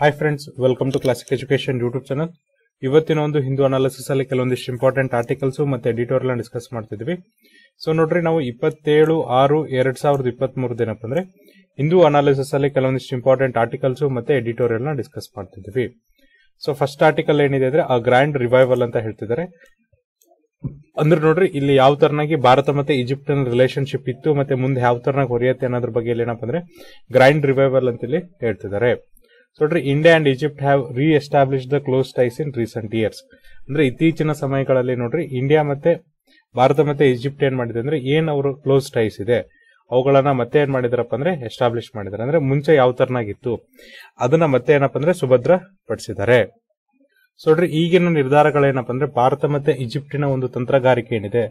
hi friends welcome to classic education YouTube channel ಇವತ್ತಿನ ಒಂದು Hindu analysis ಅಲ್ಲಿ ಕೆಲವೊಂದಿಷ್ಟು ಇಂಪಾರ್ಟೆಂಟ್ ಆರ್ಟಿಕಲ್ಸ್ ಮತ್ತೆ ಎಡಿಟೋರಿಯಲ್ ಡಿಸ್ಕಸ್ ಮಾಡ್ತಿದ್ವಿ ಸೊ ನೋಡ್ರಿ ನಾವು ಇಪ್ಪತ್ತೇಳು ಆರು ಎರಡ್ ಸಾವಿರದ ಇಪ್ಪತ್ತ್ ಏನಪ್ಪ ಅಂದ್ರೆ ಹಿಂದೂ ಅನಾಲಿಸಿಸ್ ಅಲ್ಲಿ ಕೆಲವೊಂದಿಷ್ಟು ಇಂಪಾರ್ಟೆಂಟ್ ಆರ್ಟಿಕಲ್ಸ್ ಮತ್ತೆ ಎಡಿಟೋರಿಯಲ್ ನ ಡಿಸ್ಕಸ್ ಮಾಡ್ತಿದ್ವಿ ಸೊ ಫಸ್ಟ್ ಆರ್ಟಿಕಲ್ ಏನಿದೆ ಅಂದ್ರೆ ಆ ಗ್ರ್ಯಾಂಡ್ ರಿವೈವಲ್ ಅಂತ ಹೇಳ್ತಿದ್ದಾರೆ ಅಂದ್ರೆ ನೋಡ್ರಿ ಇಲ್ಲಿ ಯಾವ ತರನಾಗಿ ಭಾರತ ಮತ್ತೆ ಈಜಿಪ್ಟ್ ರಿಲೇಶನ್ಶಿಪ್ ಇತ್ತು ಮತ್ತೆ ಮುಂದೆ ಯಾವ ತರನಾಗಿ ಹೊರೆಯುತ್ತೆ ಅನ್ನೋದ್ರ ಬಗ್ಗೆ ಇಲ್ಲಿ ಏನಪ್ಪ ಅಂದ್ರೆ ಗ್ರ್ಯಾಂಡ್ ರಿವೈವಲ್ ಅಂತ ಇಲ್ಲಿ ಹೇಳ್ತಿದ್ದಾರೆ ನೋಡ್ರಿ India and Egypt have reestablish the close ties in recent years ಅಂದ್ರೆ ಇತ್ತೀಚಿನ ಸಮಯಗಳಲ್ಲಿ ನೋಡ್ರಿ ಇಂಡಿಯಾ ಮತ್ತೆ ಭಾರತ ಮತ್ತೆ ಈಜಿಪ್ಟ್ ಏನ್ ಮಾಡಿದೆ ಅಂದ್ರೆ ಏನ್ ಅವರು ಕ್ಲೋಸ್ ಟೈಸ್ ಇದೆ ಅವುಗಳನ್ನ ಮತ್ತೆ ಏನ್ ಮಾಡಿದಾರಪ್ಪ ಅಂದ್ರೆ ಎಸ್ಟಾಬ್ಲಿಷ್ ಮಾಡಿದಾರೆ ಅಂದ್ರೆ ಮುಂಚೆ ಯಾವ ತರನಾಗಿತ್ತು ಅದನ್ನ ಮತ್ತೆ ಏನಪ್ಪ ಅಂದ್ರೆ ಸುಭದ್ರ ಪಡಿಸಿದ್ದಾರೆ ಸೊ ನೋಡ್ರಿ ಈಗಿನ ನಿರ್ಧಾರಗಳೇನಪ್ಪ ಅಂದ್ರೆ ಭಾರತ ಮತ್ತೆ ಈಜಿಪ್ಟಿನ ಒಂದು ತಂತ್ರಗಾರಿಕೆ ಏನಿದೆ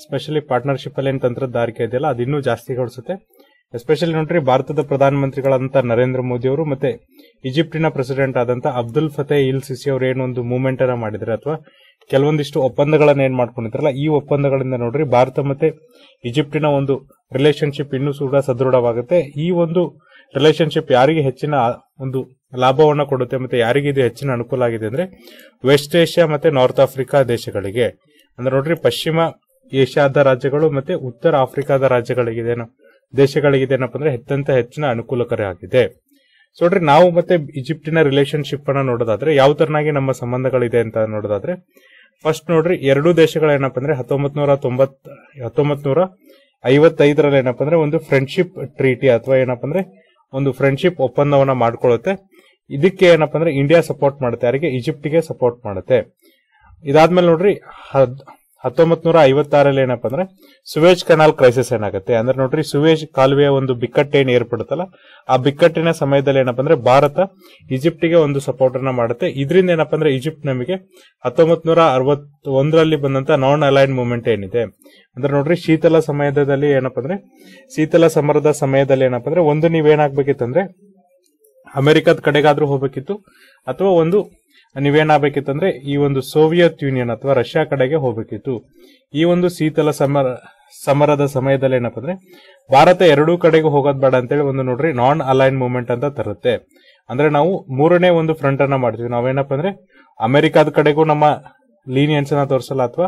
ಎಸ್ಪೆಷಲಿ ಪಾರ್ಟ್ನರ್ಶಿಪ್ ಅಲ್ಲಿ ಏನ್ ತಂತ್ರಗಾರಿಕೆ ಇದೆಯಲ್ಲ ಅದಿನ್ನೂ ಜಾಸ್ತಿಗೊಳಿಸುತ್ತೆ ಎಸ್ಪೆಷಲಿ ನೋಡ್ರಿ ಭಾರತದ ಪ್ರಧಾನಮಂತ್ರಿಗಳಂತ ನರೇಂದ್ರ ಮೋದಿ ಅವರು ಮತ್ತೆ ಈಜಿಪ್ಟಿನ ಪ್ರೆಸಿಡೆಂಟ್ ಆದಂತ ಅಬ್ದುಲ್ ಫತೆ ಇಲ್ ಸಿಸಿ ಅವರು ಏನೊಂದು ಮೂವ್ಮೆಂಟ್ ಅನ್ನ ಮಾಡಿದ್ರೆ ಅಥವಾ ಕೆಲವೊಂದಿಷ್ಟು ಒಪ್ಪಂದಗಳನ್ನ ಏನ್ ಮಾಡ್ಕೊಂಡಿದ್ರಲ್ಲ ಈ ಒಪ್ಪಂದಗಳಿಂದ ನೋಡ್ರಿ ಭಾರತ ಮತ್ತೆ ಈಜಿಪ್ಟಿನ ಒಂದು ರಿಲೇಶನ್ಶಿಪ್ ಇನ್ನೂ ಕೂಡ ಸದೃಢವಾಗುತ್ತೆ ಈ ಒಂದು ರಿಲೇಶನ್ಶಿಪ್ ಯಾರಿಗೆ ಹೆಚ್ಚಿನ ಒಂದು ಲಾಭವನ್ನ ಕೊಡುತ್ತೆ ಮತ್ತೆ ಯಾರಿಗೆ ಇದು ಹೆಚ್ಚಿನ ಅನುಕೂಲ ಆಗಿದೆ ಅಂದ್ರೆ ವೆಸ್ಟ್ ಏಷ್ಯಾ ಮತ್ತೆ ನಾರ್ತ್ ಆಫ್ರಿಕಾ ದೇಶಗಳಿಗೆ ಅಂದ್ರೆ ನೋಡ್ರಿ ಪಶ್ಚಿಮ ಏಷ್ಯಾದ ರಾಜ್ಯಗಳು ಮತ್ತೆ ಉತ್ತರ ಆಫ್ರಿಕಾದ ನಾವು ದೇಶಗಳಿಗೆ ಏನಪ್ಪ ಅಂದ್ರೆ ಹೆಚ್ಚಂತ ಹೆಚ್ಚಿನ ಅನುಕೂಲಕರ ಆಗಿದೆ ಸೊ ನೋಡ್ರಿ ನಾವು ಮತ್ತೆ ಈಜಿಪ್ಟಿನ ರಿಲೇಶನ್ಶಿಪ್ ಅನ್ನ ನೋಡೋದಾದ್ರೆ ಯಾವ ತರನಾಗಿ ನಮ್ಮ ಸಂಬಂಧಗಳಿದೆ ಅಂತ ನೋಡೋದಾದ್ರೆ ಫಸ್ಟ್ ನೋಡ್ರಿ ಎರಡು ದೇಶಗಳ ಏನಪ್ಪ ಅಂದ್ರೆ ಹತ್ತೊಂಬತ್ ನೂರ ತೊಂಬತ್ ಹತ್ತೊಂಬತ್ ನೂರ ಐವತ್ತೈದರಲ್ಲಿ ಏನಪ್ಪ ಅಂದ್ರೆ ಒಂದು ಫ್ರೆಂಡ್ಶಿಪ್ ಟ್ರೀಟಿ ಅಥವಾ ಏನಪ್ಪ ಅಂದ್ರೆ ಒಂದು ಫ್ರೆಂಡ್ಶಿಪ್ ಒಪ್ಪಂದವನ್ನ ಮಾಡ್ಕೊಳ್ಳುತ್ತೆ ಇದಕ್ಕೆ ಏನಪ್ಪ ಅಂದ್ರೆ ಇಂಡಿಯಾ ಸಪೋರ್ಟ್ ಮಾಡುತ್ತೆ ಯಾರಿಗೆ ಈಜಿಪ್ಟಿಗೆ ಸಪೋರ್ಟ್ ಮಾಡುತ್ತೆ ಇದಾದ್ಮೇಲೆ ನೋಡ್ರಿ ಹತ್ತೊಂಬತ್ ನೂರ ಐವತ್ತಾರಲ್ಲಿ ಏನಪ್ಪಾ ಅಂದ್ರೆ ಸುವೇಜ್ ಕನಾಲ್ ಕ್ರೈಸಿಸ್ ಏನಾಗುತ್ತೆ ಅಂದ್ರೆ ನೋಡ್ರಿ ಸುವೇಜ್ ಕಾಲುವೆಯ ಒಂದು ಏನ್ ಏರ್ಪಡುತ್ತಲ್ಲ ಆ ಬಿಕ್ಕಟ್ಟಿನ ಸಮಯದಲ್ಲಿ ಏನಪ್ಪಾ ಅಂದ್ರೆ ಭಾರತ ಈಜಿಪ್ಟಿಗೆ ಒಂದು ಸಪೋರ್ಟ್ ಅನ್ನ ಮಾಡುತ್ತೆ ಇದರಿಂದ ಏನಪ್ಪಾ ಅಂದ್ರೆ ಈಜಿಪ್ಟ್ ನಮಗೆ ಹತ್ತೊಂಬತ್ ನೂರ ಅರವತ್ ಒಂದರಲ್ಲಿ ಬಂದಂತ ನಾನ್ ಅಲೈನ್ ಮೂವ್ಮೆಂಟ್ ಏನಿದೆ ಅಂದ್ರೆ ನೋಡ್ರಿ ಶೀತಲ ಸಮಯದಲ್ಲಿ ಏನಪ್ಪ ಅಂದ್ರೆ ಶೀತಲ ಸಮರದ ಸಮಯದಲ್ಲಿ ಏನಪ್ಪ ಅಂದ್ರೆ ಒಂದು ನೀವೇನಾಗ್ಬೇಕಿತ್ತಂದ್ರೆ ಅಮೆರಿಕದ ಕಡೆಗಾದ್ರೂ ಹೋಗ್ಬೇಕಿತ್ತು ಅಥವಾ ಒಂದು ನೀವೇನಾಗಬೇಕಿತ್ತಂದ್ರೆ ಈ ಒಂದು ಸೋವಿಯತ್ ಯೂನಿಯನ್ ಅಥವಾ ರಷ್ಯಾ ಕಡೆಗೆ ಹೋಗಬೇಕಿತ್ತು ಈ ಒಂದು ಶೀತಲ ಸಮರ ಸಮರದ ಸಮಯದಲ್ಲಿ ಏನಪ್ಪ ಅಂದ್ರೆ ಭಾರತ ಎರಡೂ ಕಡೆಗೂ ಹೋಗೋದ್ ಬೇಡ ಅಂತೇಳಿ ಒಂದು ನೋಡ್ರಿ ನಾನ್ ಅಲೈನ್ ಮೂವ್ಮೆಂಟ್ ಅಂತ ತರುತ್ತೆ ಅಂದ್ರೆ ನಾವು ಮೂರನೇ ಒಂದು ಫ್ರಂಟ್ ಅನ್ನ ಮಾಡ್ತೀವಿ ನಾವೇನಪ್ಪ ಅಂದ್ರೆ ಅಮೆರಿಕದ ಕಡೆಗೂ ನಮ್ಮ ಲೀನಿಯನ್ಸ್ ಅನ್ನ ತೋರಿಸಲ್ಲ ಅಥವಾ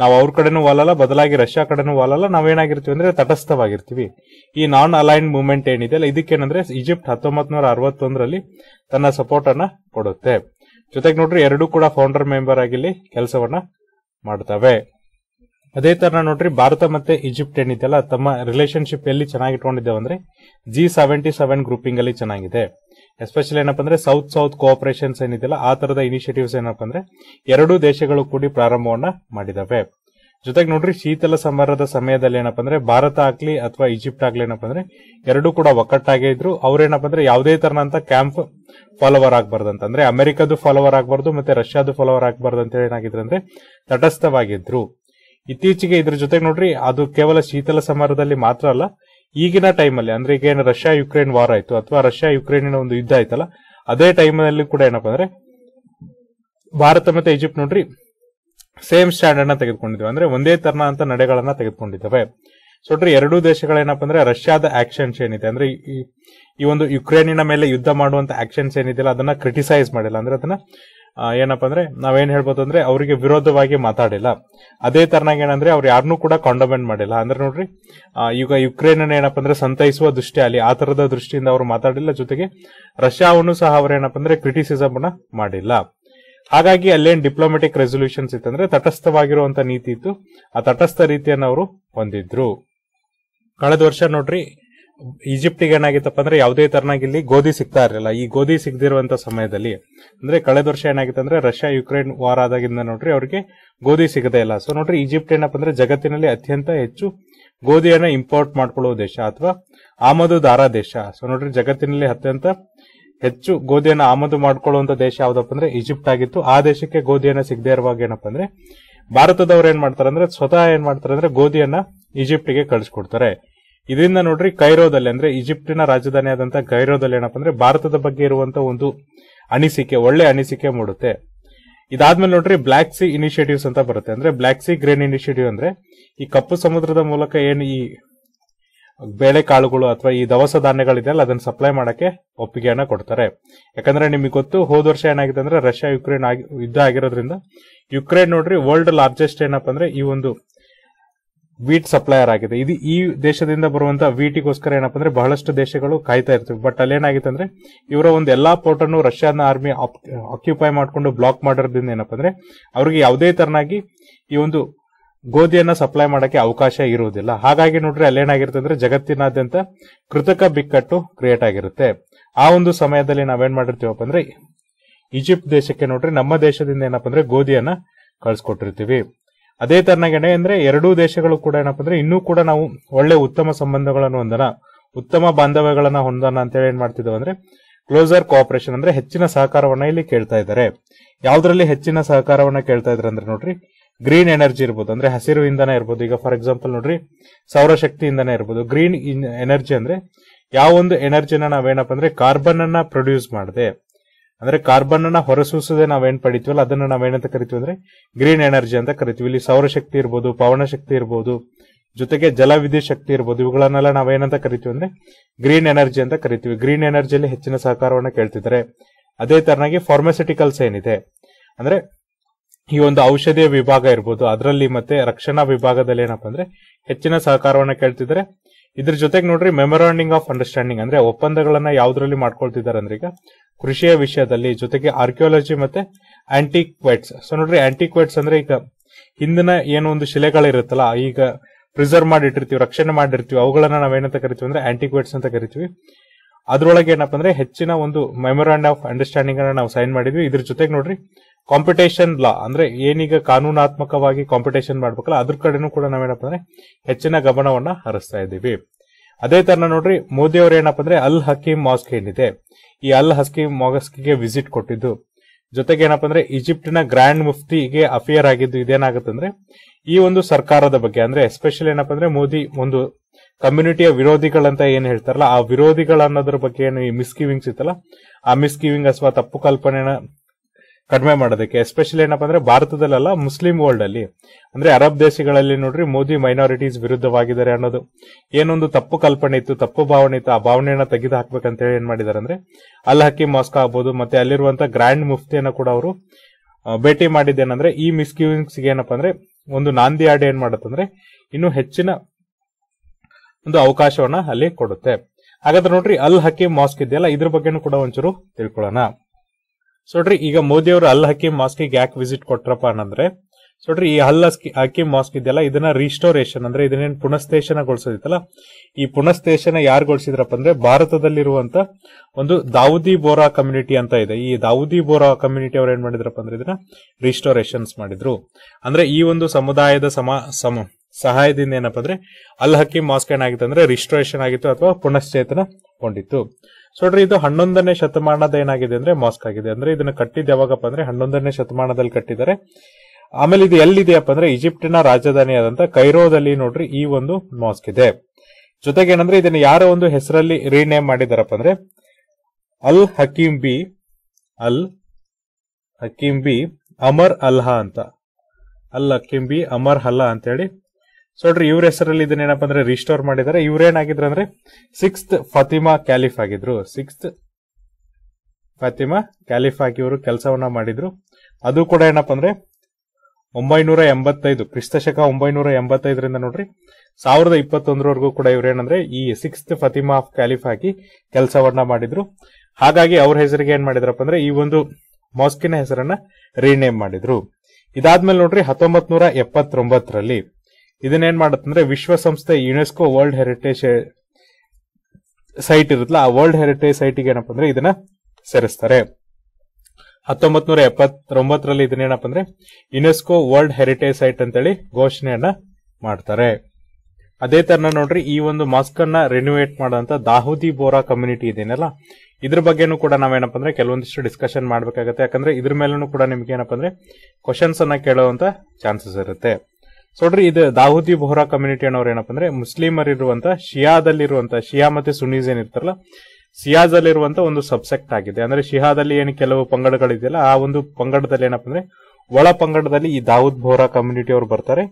ನಾವು ಅವ್ರ ಕಡೆನೂ ವಾಲಲ್ಲ ಬದಲಾಗಿ ರಷ್ಯಾ ಕಡೆನೂ ವಾಲಲ್ಲ ನಾವೇನಾಗಿರ್ತೀವಿ ಅಂದ್ರೆ ತಟಸ್ಥವಾಗಿರ್ತೀವಿ ಈ ನಾನ್ ಅಲೈನ್ ಮೂವ್ಮೆಂಟ್ ಏನಿದೆ ಅಲ್ಲ ಇದಕ್ಕೇನಂದ್ರೆ ಈಜಿಪ್ಟ್ ಹತ್ತೊಂಬತ್ ನೂರ ಅರವತ್ತೊಂದರಲ್ಲಿ ತನ್ನ ಸಪೋರ್ಟ್ ಅನ್ನ ಕೊಡುತ್ತೆ ಜೊತೆಗೆ ನೋಡ್ರಿ ಎರಡೂ ಕೂಡ ಫೌಂಡರ್ ಮೆಂಬರ್ ಆಗಿಲ್ಲಿ ಕೆಲಸವನ್ನ ಮಾಡ್ತವೆ ಅದೇ ತರ ನೋಡ್ರಿ ಭಾರತ ಮತ್ತೆ ಈಜಿಪ್ಟ್ ಏನಿದೆಯಲ್ಲ ತಮ್ಮ ರಿಲೇಶನ್ಶಿಪ್ ಎಲ್ಲಿ ಚೆನ್ನಾಗಿ ಇಟ್ಕೊಂಡಿದ್ದೇವೆ ಅಂದ್ರೆ ಜಿ ಸೆವೆಂಟಿ ಸೆವೆನ್ ಗ್ರೂಪಿಂಗ್ ಅಲ್ಲಿ ಚೆನ್ನಾಗಿದೆ ಎಸ್ಪೆಷಲಿ ಏನಪ್ಪ ಅಂದ್ರೆ ಸೌತ್ ಸೌತ್ ಕೋಆಪರೇಷನ್ಸ್ ಏನಿದೆಯಲ್ಲ ಆ ತರದ ಇನಿಷಿಯೇಟಿವ್ಸ್ ಏನಪ್ಪ ಅಂದ್ರೆ ಎರಡೂ ದೇಶಗಳು ಕೂಡಿ ಪ್ರಾರಂಭವನ್ನ ಮಾಡಿದವೆ ಜೊತೆಗೆ ನೋಡ್ರಿ ಶೀತಲ ಸಮರದ ಸಮಯದಲ್ಲಿ ಏನಪ್ಪ ಅಂದ್ರೆ ಭಾರತ ಆಗ್ಲಿ ಅಥವಾ ಈಜಿಪ್ಟ್ ಆಗ್ಲಿ ಏನಪ್ಪ ಅಂದ್ರೆ ಎರಡೂ ಕೂಡ ಒಕ್ಕಟ್ಟಾಗೇ ಇದ್ರು ಅವ್ರೇನಪ್ಪ ಅಂದ್ರೆ ಯಾವುದೇ ತರನಂತ ಕ್ಯಾಂಪ್ ಫಾಲೋವರ್ ಆಗ್ಬಾರ್ದು ಅಂತ ಅಂದ್ರೆ ಫಾಲೋವರ್ ಆಗ್ಬಾರ್ದು ಮತ್ತೆ ರಷ್ಯಾದು ಫಾಲೋವರ್ ಆಗ್ಬಾರ್ದು ಅಂತ ಏನಾಗಿದ್ರು ಅಂದ್ರೆ ತಟಸ್ಥವಾಗಿದ್ರು ಇತ್ತೀಚೆಗೆ ಇದ್ರ ಜೊತೆಗೆ ನೋಡ್ರಿ ಅದು ಕೇವಲ ಶೀತಲ ಸಮರದಲ್ಲಿ ಮಾತ್ರ ಅಲ್ಲ ಈಗಿನ ಟೈಮಲ್ಲಿ ಅಂದ್ರೆ ಈಗ ಏನು ರಷ್ಯಾ ಯುಕ್ರೇನ್ ವಾರ್ ಆಯ್ತು ಅಥವಾ ರಷ್ಯಾ ಯುಕ್ರೇನಿನ ಒಂದು ಯುದ್ಧ ಆಯ್ತಲ್ಲ ಅದೇ ಟೈಮಲ್ಲಿ ಕೂಡ ಏನಪ್ಪಾ ಅಂದ್ರೆ ಭಾರತ ಮತ್ತೆ ಈಜಿಪ್ಟ್ ನೋಡ್ರಿ ಸೇಮ್ ಸ್ಟ್ಯಾಂಡರ್ಡ್ ನ ತೆಗೆದುಕೊಂಡಿದ್ವಿ ಅಂದ್ರೆ ಒಂದೇ ತರನ ಅಂತ ನಡೆಗಳನ್ನ ತೆಗೆದುಕೊಂಡಿದ್ದಾವೆ ನೋಡ್ರಿ ಎರಡೂ ದೇಶಗಳೇನಪ್ಪ ಅಂದ್ರೆ ರಷ್ಯಾದ ಆಕ್ಷನ್ಸ್ ಏನಿದೆ ಅಂದ್ರೆ ಈ ಒಂದು ಯುಕ್ರೇನಿನ ಮೇಲೆ ಯುದ್ಧ ಮಾಡುವಂತ ಆಕ್ಷನ್ಸ್ ಏನಿದೆಯಲ್ಲ ಅದನ್ನ ಕ್ರಿಟಿಸೈಸ್ ಮಾಡಿಲ್ಲ ಅಂದ್ರೆ ಅದನ್ನ ಏನಪ್ಪ ಅಂದ್ರೆ ನಾವೇನ್ ಹೇಳ್ಬೋದು ಅಂದ್ರೆ ಅವರಿಗೆ ವಿರೋಧವಾಗಿ ಮಾತಾಡಿಲ್ಲ ಅದೇ ತರನಾಗ ಏನಂದ್ರೆ ಅವ್ರು ಯಾರನ್ನೂ ಕೂಡ ಕಾಂಡಮೆಂಟ್ ಮಾಡಿಲ್ಲ ಅಂದ್ರೆ ನೋಡ್ರಿ ಈಗ ಯುಕ್ರೇನ್ ಏನಪ್ಪ ಅಂದ್ರೆ ಸಂತೈಸುವ ದೃಷ್ಟಿ ಅಲ್ಲಿ ಆ ತರದ ದೃಷ್ಟಿಯಿಂದ ಅವರು ಮಾತಾಡಿಲ್ಲ ಜೊತೆಗೆ ರಷ್ಯಾವನ್ನು ಸಹ ಅವರು ಏನಪ್ಪ ಅಂದ್ರೆ ಕ್ರಿಟಿಸಿಸಮ್ ಮಾಡಿಲ್ಲ ಹಾಗಾಗಿ ಅಲ್ಲೇನ್ ಡಿಪ್ಲೊಮೆಟಿಕ್ ರೆಸೊಲ್ಯೂಷನ್ಸ್ ಇತ್ತಂದ್ರೆ ತಟಸ್ಥವಾಗಿರುವಂತ ನೀತಿ ಇತ್ತು ಆ ತಟಸ್ಥ ರೀತಿಯನ್ನು ಅವರು ಹೊಂದಿದ್ರು ಕಳೆದ ವರ್ಷ ನೋಡ್ರಿ ಈಜಿಪ್ಟಿಗೆ ಏನಾಗಿತ್ತಪ್ಪ ಅಂದ್ರೆ ಯಾವುದೇ ತರನಾಗಿ ಇಲ್ಲಿ ಗೋಧಿ ಸಿಗ್ತಾ ಇರಲಿಲ್ಲ ಈ ಗೋಧಿ ಸಿಗದಿರುವಂತ ಸಮಯದಲ್ಲಿ ಅಂದ್ರೆ ಕಳೆದ ವರ್ಷ ಏನಾಗಿತ್ತು ಅಂದ್ರೆ ರಷ್ಯಾ ಯುಕ್ರೇನ್ ವಾರ್ ಆದಾಗಿಂದ ನೋಡ್ರಿ ಅವ್ರಿಗೆ ಗೋಧಿ ಸಿಗದೇ ಇಲ್ಲ ಸೊ ನೋಡ್ರಿ ಈಜಿಪ್ಟ್ ಏನಪ್ಪ ಅಂದ್ರೆ ಜಗತ್ತಿನಲ್ಲಿ ಅತ್ಯಂತ ಹೆಚ್ಚು ಗೋಧಿಯನ್ನ ಇಂಪೋರ್ಟ್ ಮಾಡ್ಕೊಳ್ಳೋ ದೇಶ ಅಥವಾ ಆಮದುದಾರ ದೇಶ ಸೊ ನೋಡ್ರಿ ಜಗತ್ತಿನಲ್ಲಿ ಅತ್ಯಂತ ಹೆಚ್ಚು ಗೋಧಿಯನ್ನು ಆಮದು ಮಾಡ್ಕೊಳ್ಳುವಂತ ದೇಶ ಯಾವ್ದಪ್ಪ ಅಂದ್ರೆ ಈಜಿಪ್ಟ್ ಆಗಿತ್ತು ಆ ದೇಶಕ್ಕೆ ಗೋಧಿಯನ್ನ ಸಿಗದೇ ಇರುವಾಗ ಏನಪ್ಪ ಅಂದ್ರೆ ಭಾರತದವ್ರು ಏನ್ ಮಾಡ್ತಾರೆ ಅಂದ್ರೆ ಸ್ವತಃ ಏನ್ ಮಾಡ್ತಾರೆ ಅಂದ್ರೆ ಗೋಧಿಯನ್ನ ಈಜಿಪ್ಟಿಗೆ ಕಳಿಸ್ಕೊಡ್ತಾರೆ ಇದರಿಂದ ನೋಡ್ರಿ ಕೈರೋದಲ್ಲಿ ಅಂದ್ರೆ ಈಜಿಪ್ಟಿನ ರಾಜಧಾನಿಯಾದಂತಹ ಕೈರೋದಲ್ಲಿ ಏನಪ್ಪ ಅಂದ್ರೆ ಭಾರತದ ಬಗ್ಗೆ ಇರುವಂತಹ ಒಂದು ಅನಿಸಿಕೆ ಒಳ್ಳೆ ಅನಿಸಿಕೆ ಮೂಡುತ್ತೆ ಇದಾದ್ಮೇಲೆ ನೋಡ್ರಿ ಬ್ಲಾಕ್ ಸಿ ಇನಿಷಿಯೇಟಿವ್ಸ್ ಅಂತ ಬರುತ್ತೆ ಅಂದ್ರೆ ಬ್ಲಾಕ್ ಸಿ ಗ್ರೀನ್ ಇನಿಷಿಯೇಟಿವ್ ಅಂದ್ರೆ ಈ ಕಪ್ಪು ಸಮುದ್ರದ ಮೂಲಕ ಏನು ಈ ಬೇಳೆಕಾಳುಗಳು ಅಥವಾ ಈ ದವಸ ಧಾನ್ಯಗಳಿದೆಯಲ್ಲ ಅದನ್ನ ಸಪ್ಲೈ ಮಾಡಕ್ಕೆ ಒಪ್ಪಿಗೆಯನ್ನ ಕೊಡ್ತಾರೆ ಯಾಕಂದ್ರೆ ನಿಮಗೆ ಗೊತ್ತು ಹೋದ ವರ್ಷ ಏನಾಗಿದೆ ಅಂದ್ರೆ ರಷ್ಯಾ ಯುಕ್ರೇನ್ ಯುದ್ಧ ಆಗಿರೋದ್ರಿಂದ ಯುಕ್ರೇನ್ ನೋಡ್ರಿ ವರ್ಲ್ಡ್ ಲಾರ್ಜೆಸ್ಟ್ ಏನಪ್ಪ ಅಂದ್ರೆ ಈ ಒಂದು ವೀಟ್ ಸಪ್ಲೈಯರ್ ಆಗಿದೆ ಇದು ಈ ದೇಶದಿಂದ ಬರುವಂತಹ ವೀಟಿಗೋಸ್ಕರ ಏನಪ್ಪ ಅಂದ್ರೆ ಬಹಳಷ್ಟು ದೇಶಗಳು ಕಾಯ್ತಾ ಇರ್ತವೆ ಬಟ್ ಅಲ್ಲೇನಾಗಿತ್ತು ಅಂದ್ರೆ ಇವರ ಒಂದು ಎಲ್ಲಾ ಪೋರ್ಟ್ ಅನ್ನು ರಷ್ಯಾನ ಆರ್ಮಿ ಆಕ್ಯುಪೈ ಮಾಡಿಕೊಂಡು ಬ್ಲಾಕ್ ಮಾಡೋದ್ರಿಂದ ಏನಪ್ಪ ಅಂದ್ರೆ ಅವ್ರಿಗೆ ಯಾವುದೇ ತರನಾಗಿ ಈ ಒಂದು ಗೋಧಿಯನ್ನ ಸಪ್ಲೈ ಮಾಡಕ್ಕೆ ಅವಕಾಶ ಇರುವುದಿಲ್ಲ ಹಾಗಾಗಿ ನೋಡ್ರಿ ಅಲ್ಲೇನಾಗಿರುತ್ತೆ ಅಂದ್ರೆ ಜಗತ್ತಿನಾದ್ಯಂತ ಕೃತಕ ಬಿಕ್ಕಟ್ಟು ಕ್ರಿಯೇಟ್ ಆಗಿರುತ್ತೆ ಆ ಒಂದು ಸಮಯದಲ್ಲಿ ನಾವೇನ್ ಮಾಡಿರ್ತೀವಪ್ಪ ಅಂದ್ರೆ ಈಜಿಪ್ಟ್ ದೇಶಕ್ಕೆ ನೋಡ್ರಿ ನಮ್ಮ ದೇಶದಿಂದ ಏನಪ್ಪ ಅಂದ್ರೆ ಗೋಧಿಯನ್ನ ಕಳ್ಸಿಕೊಟ್ಟಿರ್ತೀವಿ ಅದೇ ತರನಾಗೇನೆ ಅಂದ್ರೆ ಎರಡೂ ದೇಶಗಳು ಕೂಡ ಏನಪ್ಪ ಅಂದ್ರೆ ಇನ್ನೂ ಕೂಡ ನಾವು ಒಳ್ಳೆ ಉತ್ತಮ ಸಂಬಂಧಗಳನ್ನು ಹೊಂದೋಣ ಉತ್ತಮ ಬಾಂಧವ್ಯಗಳನ್ನ ಹೊಂದೋಣ ಅಂತ ಹೇಳಿ ಏನ್ ಮಾಡ್ತಿದ್ದೇವೆ ಅಂದ್ರೆ ಕ್ಲೋಸರ್ ಕೋಆಪರೇಷನ್ ಅಂದ್ರೆ ಹೆಚ್ಚಿನ ಸಹಕಾರವನ್ನ ಇಲ್ಲಿ ಕೇಳ್ತಾ ಇದ್ದಾರೆ ಯಾವ್ದ್ರಲ್ಲಿ ಹೆಚ್ಚಿನ ಸಹಕಾರವನ್ನ ಕೇಳ್ತಾ ಇದ್ರೆ ಅಂದ್ರೆ ನೋಡ್ರಿ ಗ್ರೀನ್ ಎನರ್ಜಿ ಇರ್ಬೋದು ಅಂದ್ರೆ ಹಸಿರು ಇಂಧನ ಇರ್ಬೋದು ಈಗ ಫಾರ್ ಎಕ್ಸಾಂಪಲ್ ನೋಡ್ರಿ ಸೌರಶಕ್ತಿ ಇಂಧನ ಇರ್ಬೋದು ಗ್ರೀನ್ ಎನರ್ಜಿ ಅಂದ್ರೆ ಒಂದು ಎನರ್ಜಿನ ನಾವೇನಪ್ಪ ಅಂದ್ರೆ ಕಾರ್ಬನ್ ಅನ್ನ ಪ್ರೊಡ್ಯೂಸ್ ಮಾಡದೆ ಅಂದ್ರೆ ಕಾರ್ಬನ್ ಅನ್ನ ಹೊರಸೂಸದೆ ನಾವೇನ್ ಪಡಿತೀವಲ್ಲ ಅದನ್ನ ನಾವೇನಂತ ಕರಿತೀವಿ ಅಂದ್ರೆ ಗ್ರೀನ್ ಎನರ್ಜಿ ಅಂತ ಕರಿತೀವಿ ಇಲ್ಲಿ ಸೌರಶಕ್ತಿ ಇರ್ಬೋದು ಪವನ ಶಕ್ತಿ ಇರ್ಬೋದು ಜೊತೆಗೆ ಜಲವಿದ್ಯುತ್ ಶಕ್ತಿ ಇರ್ಬೋದು ಇವುಗಳನ್ನೆಲ್ಲ ನಾವೇನಂತ ಕರಿತೀವಿ ಅಂದ್ರೆ ಗ್ರೀನ್ ಎನರ್ಜಿ ಅಂತ ಕರಿತೀವಿ ಗ್ರೀನ್ ಎನರ್ಜಿಯಲ್ಲಿ ಹೆಚ್ಚಿನ ಸಹಕಾರವನ್ನು ಕೇಳ್ತಿದ್ದಾರೆ ಅದೇ ತರನಾಗಿ ಫಾರ್ಮಾಸ್ಯೂಟಿಕಲ್ಸ್ ಏನಿದೆ ಅಂದ್ರೆ ಈ ಒಂದು ಔಷಧಿಯ ವಿಭಾಗ ಇರ್ಬೋದು ಅದರಲ್ಲಿ ಮತ್ತೆ ರಕ್ಷಣಾ ವಿಭಾಗದಲ್ಲಿ ಏನಪ್ಪಾ ಅಂದ್ರೆ ಹೆಚ್ಚಿನ ಸಹಕಾರವನ್ನು ಕೇಳ್ತಿದ್ದಾರೆ ಇದ್ರ ಜೊತೆಗೆ ನೋಡ್ರಿ ಮೆಮೊರಾಂಡಿಂಗ್ ಆಫ್ ಅಂಡರ್ಸ್ಟ್ಯಾಂಡಿಂಗ್ ಅಂದ್ರೆ ಒಪ್ಪಂದಗಳನ್ನ ಯಾವ್ದ್ರಲ್ಲಿ ಮಾಡ್ಕೊಳ್ತಿದ್ದಾರೆ ಅಂದ್ರೆ ಈಗ ಕೃಷಿಯ ವಿಷಯದಲ್ಲಿ ಜೊತೆಗೆ ಆರ್ಕಿಯೋಲಜಿ ಮತ್ತೆ ಆಂಟಿಕ್ವೆಟ್ಸ್ ಸೊ ನೋಡ್ರಿ ಆಂಟಿಕ್ವೆಟ್ಸ್ ಅಂದ್ರೆ ಈಗ ಹಿಂದಿನ ಏನೋ ಒಂದು ಶಿಲೆಗಳಿರುತ್ತಲ್ಲ ಈಗ ಪ್ರಿಸರ್ವ್ ಮಾಡಿಟ್ಟಿರ್ತೀವಿ ರಕ್ಷಣೆ ಮಾಡಿರ್ತೀವಿ ಅವುಗಳನ್ನ ನಾವೇನಂತ ಕರಿತೀವಿ ಅಂದ್ರೆ ಆಂಟಿಕ್ವೆಟ್ಸ್ ಅಂತ ಕರಿತೀವಿ ಅದ್ರೊಳಗೆ ಏನಪ್ಪ ಅಂದ್ರೆ ಹೆಚ್ಚಿನ ಒಂದು ಮೆಮೊರಾಂಡ್ ಆಫ್ ಅಂಡರ್ಸ್ಟ್ಯಾಂಡಿಂಗ್ ಅನ್ನ ನಾವು ಸೈನ್ ಮಾಡಿದ್ವಿ ಇದ್ರ ಜೊತೆಗೆ ನೋಡ್ರಿ ಕಾಂಪಿಟೇಷನ್ ಲಾ ಅಂದ್ರೆ ಏನೀಗ ಕಾನೂನಾತ್ಮಕವಾಗಿ ಕಾಂಪಿಟೇಷನ್ ಮಾಡ್ಬೇಕಲ್ಲ ಅದ್ರ ಕಡೆನೂ ಕೂಡ ನಾವೇನಪ್ಪ ಅಂದ್ರೆ ಹೆಚ್ಚಿನ ಗಮನವನ್ನ ಹರಿಸ್ತಾ ಇದ್ದೀವಿ ಅದೇ ತರ ನೋಡ್ರಿ ಮೋದಿ ಅವ್ರ ಏನಪ್ಪ ಅಂದ್ರೆ ಅಲ್ ಹಕೀಮ್ ಮಾಸ್ಕ್ ಏನಿದೆ ಈ ಅಲ್ ಹಸ್ಕಿ ಮೊಗಸ್ಕಿಗೆ ವಿಸಿಟ್ ಕೊಟ್ಟಿದ್ದು ಜೊತೆಗೆ ಏನಪ್ಪ ಅಂದ್ರೆ ಈಜಿಪ್ಟಿನ ಗ್ರ್ಯಾಂಡ್ ಮುಫ್ತಿಗೆ ಅಫಿಯರ್ ಆಗಿದ್ದು ಅಂದ್ರೆ ಈ ಒಂದು ಸರ್ಕಾರದ ಬಗ್ಗೆ ಅಂದ್ರೆ ಎಸ್ಪೆಷಲಿ ಏನಪ್ಪ ಅಂದ್ರೆ ಮೋದಿ ಒಂದು ಕಮ್ಯುನಿಟಿಯ ವಿರೋಧಿಗಳಂತ ಏನ್ ಹೇಳ್ತಾರಲ್ಲ ಆ ವಿರೋಧಿಗಳನ್ನೋದ್ರ ಬಗ್ಗೆ ಏನು ಈ ಮಿಸ್ಗಿವಿಂಗ್ಸ್ ಇತ್ತಲ್ಲ ಆ ಮಿಸ್ಗಿವಿಂಗ್ ಅಥವಾ ತಪ್ಪು ಕಲ್ಪನೆನ ಕಡಿಮೆ ಮಾಡೋದಕ್ಕೆ ಎಸ್ಪೆಷಲಿ ಏನಪ್ಪಾ ಅಂದ್ರೆ ಭಾರತದಲ್ಲೆಲ್ಲ ಮುಸ್ಲಿಂ ವರ್ಲ್ಡ್ ಅಲ್ಲಿ ಅಂದ್ರೆ ಅರಬ್ ದೇಶಗಳಲ್ಲಿ ನೋಡ್ರಿ ಮೋದಿ ಮೈನಾರಿಟೀಸ್ ವಿರುದ್ಧವಾಗಿದ್ದಾರೆ ಅನ್ನೋದು ಏನೊಂದು ತಪ್ಪು ಕಲ್ಪನೆ ಇತ್ತು ತಪ್ಪು ಭಾವನೆ ಇತ್ತು ಆ ಭಾವನೆಯನ್ನ ತೆಗೆದು ಹಾಕ್ಬೇಕಂತ ಹೇಳಿ ಏನ್ ಮಾಡಿದಾರೆ ಅಂದ್ರೆ ಅಲ್ ಹಕ್ಕಿ ಮಾಸ್ಕ್ ಆಗ್ಬೋದು ಮತ್ತೆ ಅಲ್ಲಿರುವಂತ ಗ್ರ್ಯಾಂಡ್ ಮುಫ್ತಿಯನ್ನ ಕೂಡ ಅವರು ಭೇಟಿ ಮಾಡಿದ್ದೇನಂದ್ರೆ ಈ ಮಿಸ್ಗಿವಿಂಗ್ಸ್ ಏನಪ್ಪಾ ಅಂದ್ರೆ ಒಂದು ನಾಂದಿ ಆಡ್ ಏನ್ ಅಂದ್ರೆ ಇನ್ನೂ ಹೆಚ್ಚಿನ ಒಂದು ಅವಕಾಶವನ್ನ ಅಲ್ಲಿ ಕೊಡುತ್ತೆ ಹಾಗಾದ್ರೆ ನೋಡ್ರಿ ಅಲ್ ಹಕ್ಕಿ ಮಾಸ್ಕ್ ಇದೆಯಲ್ಲ ಇದ್ರ ಬಗ್ಗೆನೂ ಕೂಡ ಒಂಚೂರು ತಿಳ್ಕೊಳ್ಳೋಣ ಸೊಡ್ರಿ ಈಗ ಮೋದಿ ಅವರು ಅಲ್ ಹಕೀಂ ಮಾಸ್ಕಿಗೆ ಯಾಕೆ ವಿಸಿಟ್ ಕೊಟ್ರಪ್ಪ ಅಂದ್ರೆ ಸೊಡ್ರಿ ಈ ಅಲ್ ಹಕೀಂ ಮಾಸ್ಕ್ ಇದೆಯಲ್ಲ ಇದನ್ನ ರಿಸ್ಟೋರೇಷನ್ ಅಂದ್ರೆ ಇದನ್ನೇನು ಪುನಃಸ್ಥೇಶನಗೊಳಿಸೋದಿತ್ತಲ್ಲ ಈ ಪುನಃಸ್ಥೇಶನ ಯಾರುಗೊಳಿಸಿದ್ರಪ್ಪ ಅಂದ್ರೆ ಭಾರತದಲ್ಲಿರುವಂತ ಒಂದು ದಾವುದಿ ಬೋರಾ ಕಮ್ಯುನಿಟಿ ಅಂತ ಇದೆ ಈ ದಾವುದಿ ಬೋರಾ ಕಮ್ಯುನಿಟಿ ಅವ್ರು ಏನ್ ಮಾಡಿದ್ರಪ್ಪ ಅಂದ್ರೆ ಇದನ್ನ ರಿಸ್ಟೋರೇಷನ್ಸ್ ಮಾಡಿದ್ರು ಅಂದ್ರೆ ಈ ಒಂದು ಸಮುದಾಯದ ಸಮ ಸಮ ಸಹಾಯದಿಂದ ಏನಪ್ಪ ಅಂದ್ರೆ ಅಲ್ ಹಕೀಂ ಮಾಸ್ಕ್ ಏನಾಗಿತ್ತು ಅಂದ್ರೆ ರಿಸ್ಟೋರೇಷನ್ ಆಗಿತ್ತು ಅಥವಾ ಪುನಶ್ಚೇತನ ಕೊಂಡಿತ್ತು ನೋಡ್ರಿ ಇದು ಹನ್ನೊಂದನೇ ಶತಮಾನದ ಏನಾಗಿದೆ ಅಂದ್ರೆ ಮಾಸ್ಕ್ ಆಗಿದೆ ಅಂದ್ರೆ ಇದನ್ನ ಕಟ್ಟಿದ ಯಾವಾಗಪ್ಪ ಅಂದ್ರೆ ಹನ್ನೊಂದನೇ ಶತಮಾನದಲ್ಲಿ ಕಟ್ಟಿದ್ದಾರೆ ಆಮೇಲೆ ಇದು ಎಲ್ಲಿದೆಯಪ್ಪ ಅಂದ್ರೆ ಈಜಿಪ್ಟಿನ ರಾಜಧಾನಿಯಾದಂತ ಕೈರೋದಲ್ಲಿ ನೋಡ್ರಿ ಈ ಒಂದು ಮಾಸ್ಕ್ ಇದೆ ಜೊತೆಗೆ ಏನಂದ್ರೆ ಇದನ್ನ ಯಾರ ಒಂದು ಹೆಸರಲ್ಲಿ ರೀನೇಮ್ ಮಾಡಿದಾರಪ್ಪ ಅಂದ್ರೆ ಅಲ್ ಹಕೀಂ ಬಿ ಅಲ್ ಹಕೀಂ ಬಿ ಅಮರ್ ಅಲ್ಹಾ ಅಂತ ಅಲ್ ಹಕೀಂ ಬಿ ಅಮರ್ ಅಲ್ಲ ಅಂತ ಹೇಳಿ ಸೊ ನೋಡ್ರಿ ಇವ್ರ ಹೆಸರಲ್ಲಿ ಇದನ್ನೇನಪ್ಪ ಅಂದ್ರೆ ರಿಸ್ಟೋರ್ ಮಾಡಿದ್ದಾರೆ ಇವ್ರೇನಾಗಿದ್ರು ಅಂದ್ರೆ ಸಿಕ್ಸ್ತ್ ಫತಿಮಾ ಕ್ಯಾಲಿಫ್ ಆಗಿದ್ರು ಸಿಕ್ಸ್ತ್ ಫತಿಮಾ ಕ್ಯಾಲಿಫ್ ಆಗಿ ಇವರು ಕೆಲಸವನ್ನ ಮಾಡಿದ್ರು ಅದು ಕೂಡ ಏನಪ್ಪ ಅಂದ್ರೆ ಒಂಬೈನೂರ ಎಂಬತ್ತೈದು ಕ್ರಿಸ್ತಶಕ ಒಂಬೈನೂರ ಎಂಬತ್ತೈದರಿಂದ ನೋಡ್ರಿ ಸಾವಿರದ ಇಪ್ಪತ್ತೊಂದರವರೆಗೂ ಕೂಡ ಇವ್ರೇನಂದ್ರೆ ಈ ಸಿಕ್ಸ್ತ್ ಫತಿಮಾ ಆಫ್ ಕ್ಯಾಲಿಫ್ ಆಗಿ ಕೆಲಸವನ್ನ ಮಾಡಿದ್ರು ಹಾಗಾಗಿ ಅವ್ರ ಹೆಸರಿಗೆ ಏನ್ ಮಾಡಿದ್ರಪ್ಪ ಅಂದ್ರೆ ಈ ಒಂದು ಮಾಸ್ಕಿನ ಹೆಸರನ್ನ ರೀನೇಮ್ ಮಾಡಿದ್ರು ಇದಾದ್ಮೇಲೆ ನೋಡ್ರಿ ಹತ್ತೊಂಬತ್ ನೂರ ಎಪ್ಪತ್ತೊಂಬತ್ತರಲ್ಲಿ ಇದನ್ನೇನ್ ಮಾಡುತ್ತಂದ್ರೆ ವಿಶ್ವಸಂಸ್ಥೆ ಯುನೆಸ್ಕೋ ವರ್ಲ್ಡ್ ಹೆರಿಟೇಜ್ ಸೈಟ್ ಇರುತ್ತಲ್ಲ ಆ ವರ್ಲ್ಡ್ ಹೆರಿಟೇಜ್ ಸೈಟಿಗೆ ಏನಪ್ಪ ಅಂದ್ರೆ ಇದನ್ನ ಸೇರಿಸ್ತಾರೆ ಹತ್ತೊಂಬತ್ ನೂರ ಎಪ್ಪತ್ತೊಂಬತ್ತರಲ್ಲಿ ಇದನ್ನೇನಪ್ಪ ಅಂದ್ರೆ ಯುನೆಸ್ಕೋ ವರ್ಲ್ಡ್ ಹೆರಿಟೇಜ್ ಸೈಟ್ ಅಂತೇಳಿ ಘೋಷಣೆಯನ್ನ ಮಾಡ್ತಾರೆ ಅದೇ ತರ ನೋಡ್ರಿ ಈ ಒಂದು ಮಾಸ್ಕ್ ಅನ್ನ ರಿನೋವೇಟ್ ಮಾಡುವಂತ ದಾಹುದಿ ಬೋರಾ ಕಮ್ಯುನಿಟಿ ಇದೇನಲ್ಲ ಇದ್ರ ಬಗ್ಗೆನೂ ಕೂಡ ನಾವೇನಪ್ಪ ಅಂದ್ರೆ ಕೆಲವೊಂದಿಷ್ಟು ಡಿಸ್ಕಷನ್ ಮಾಡಬೇಕಾಗುತ್ತೆ ಯಾಕಂದ್ರೆ ಇದ್ರ ಮೇಲೂ ಕೂಡ ನಿಮ್ಗೆ ಏನಪ್ಪ ಅಂದ್ರೆ ಕ್ವಶನ್ಸ್ ಅನ್ನ ಕೇಳುವಂತ ಚಾನ್ಸಸ್ ಇರುತ್ತೆ ಸೋಡ್ರಿ ಇದು ದಾವೂದಿ ಬೋಹ್ರಾ ಕಮ್ಯುನಿಟಿ ಅನ್ನೋರು ಏನಪ್ಪ ಅಂದ್ರೆ ಶಿಯಾದಲ್ಲಿ ಶಿಯಾದಲ್ಲಿರುವಂತ ಶಿಯಾ ಮತ್ತೆ ಸುನೀಸ್ ಏನಿರ್ತಾರಲ್ಲ ಇರುವಂತ ಒಂದು ಸಬ್ಸೆಕ್ಟ್ ಆಗಿದೆ ಅಂದ್ರೆ ಶಿಹಾದಲ್ಲಿ ಏನು ಕೆಲವು ಪಂಗಡಗಳಿದೆಯಲ್ಲ ಆ ಒಂದು ಪಂಗಡದಲ್ಲಿ ಏನಪ್ಪ ಅಂದ್ರೆ ಒಳ ಪಂಗಡದಲ್ಲಿ ಈ ದಾವೂದ್ ಬೋಹ್ರಾ ಕಮ್ಯುನಿಟಿ ಅವರು ಬರ್ತಾರೆ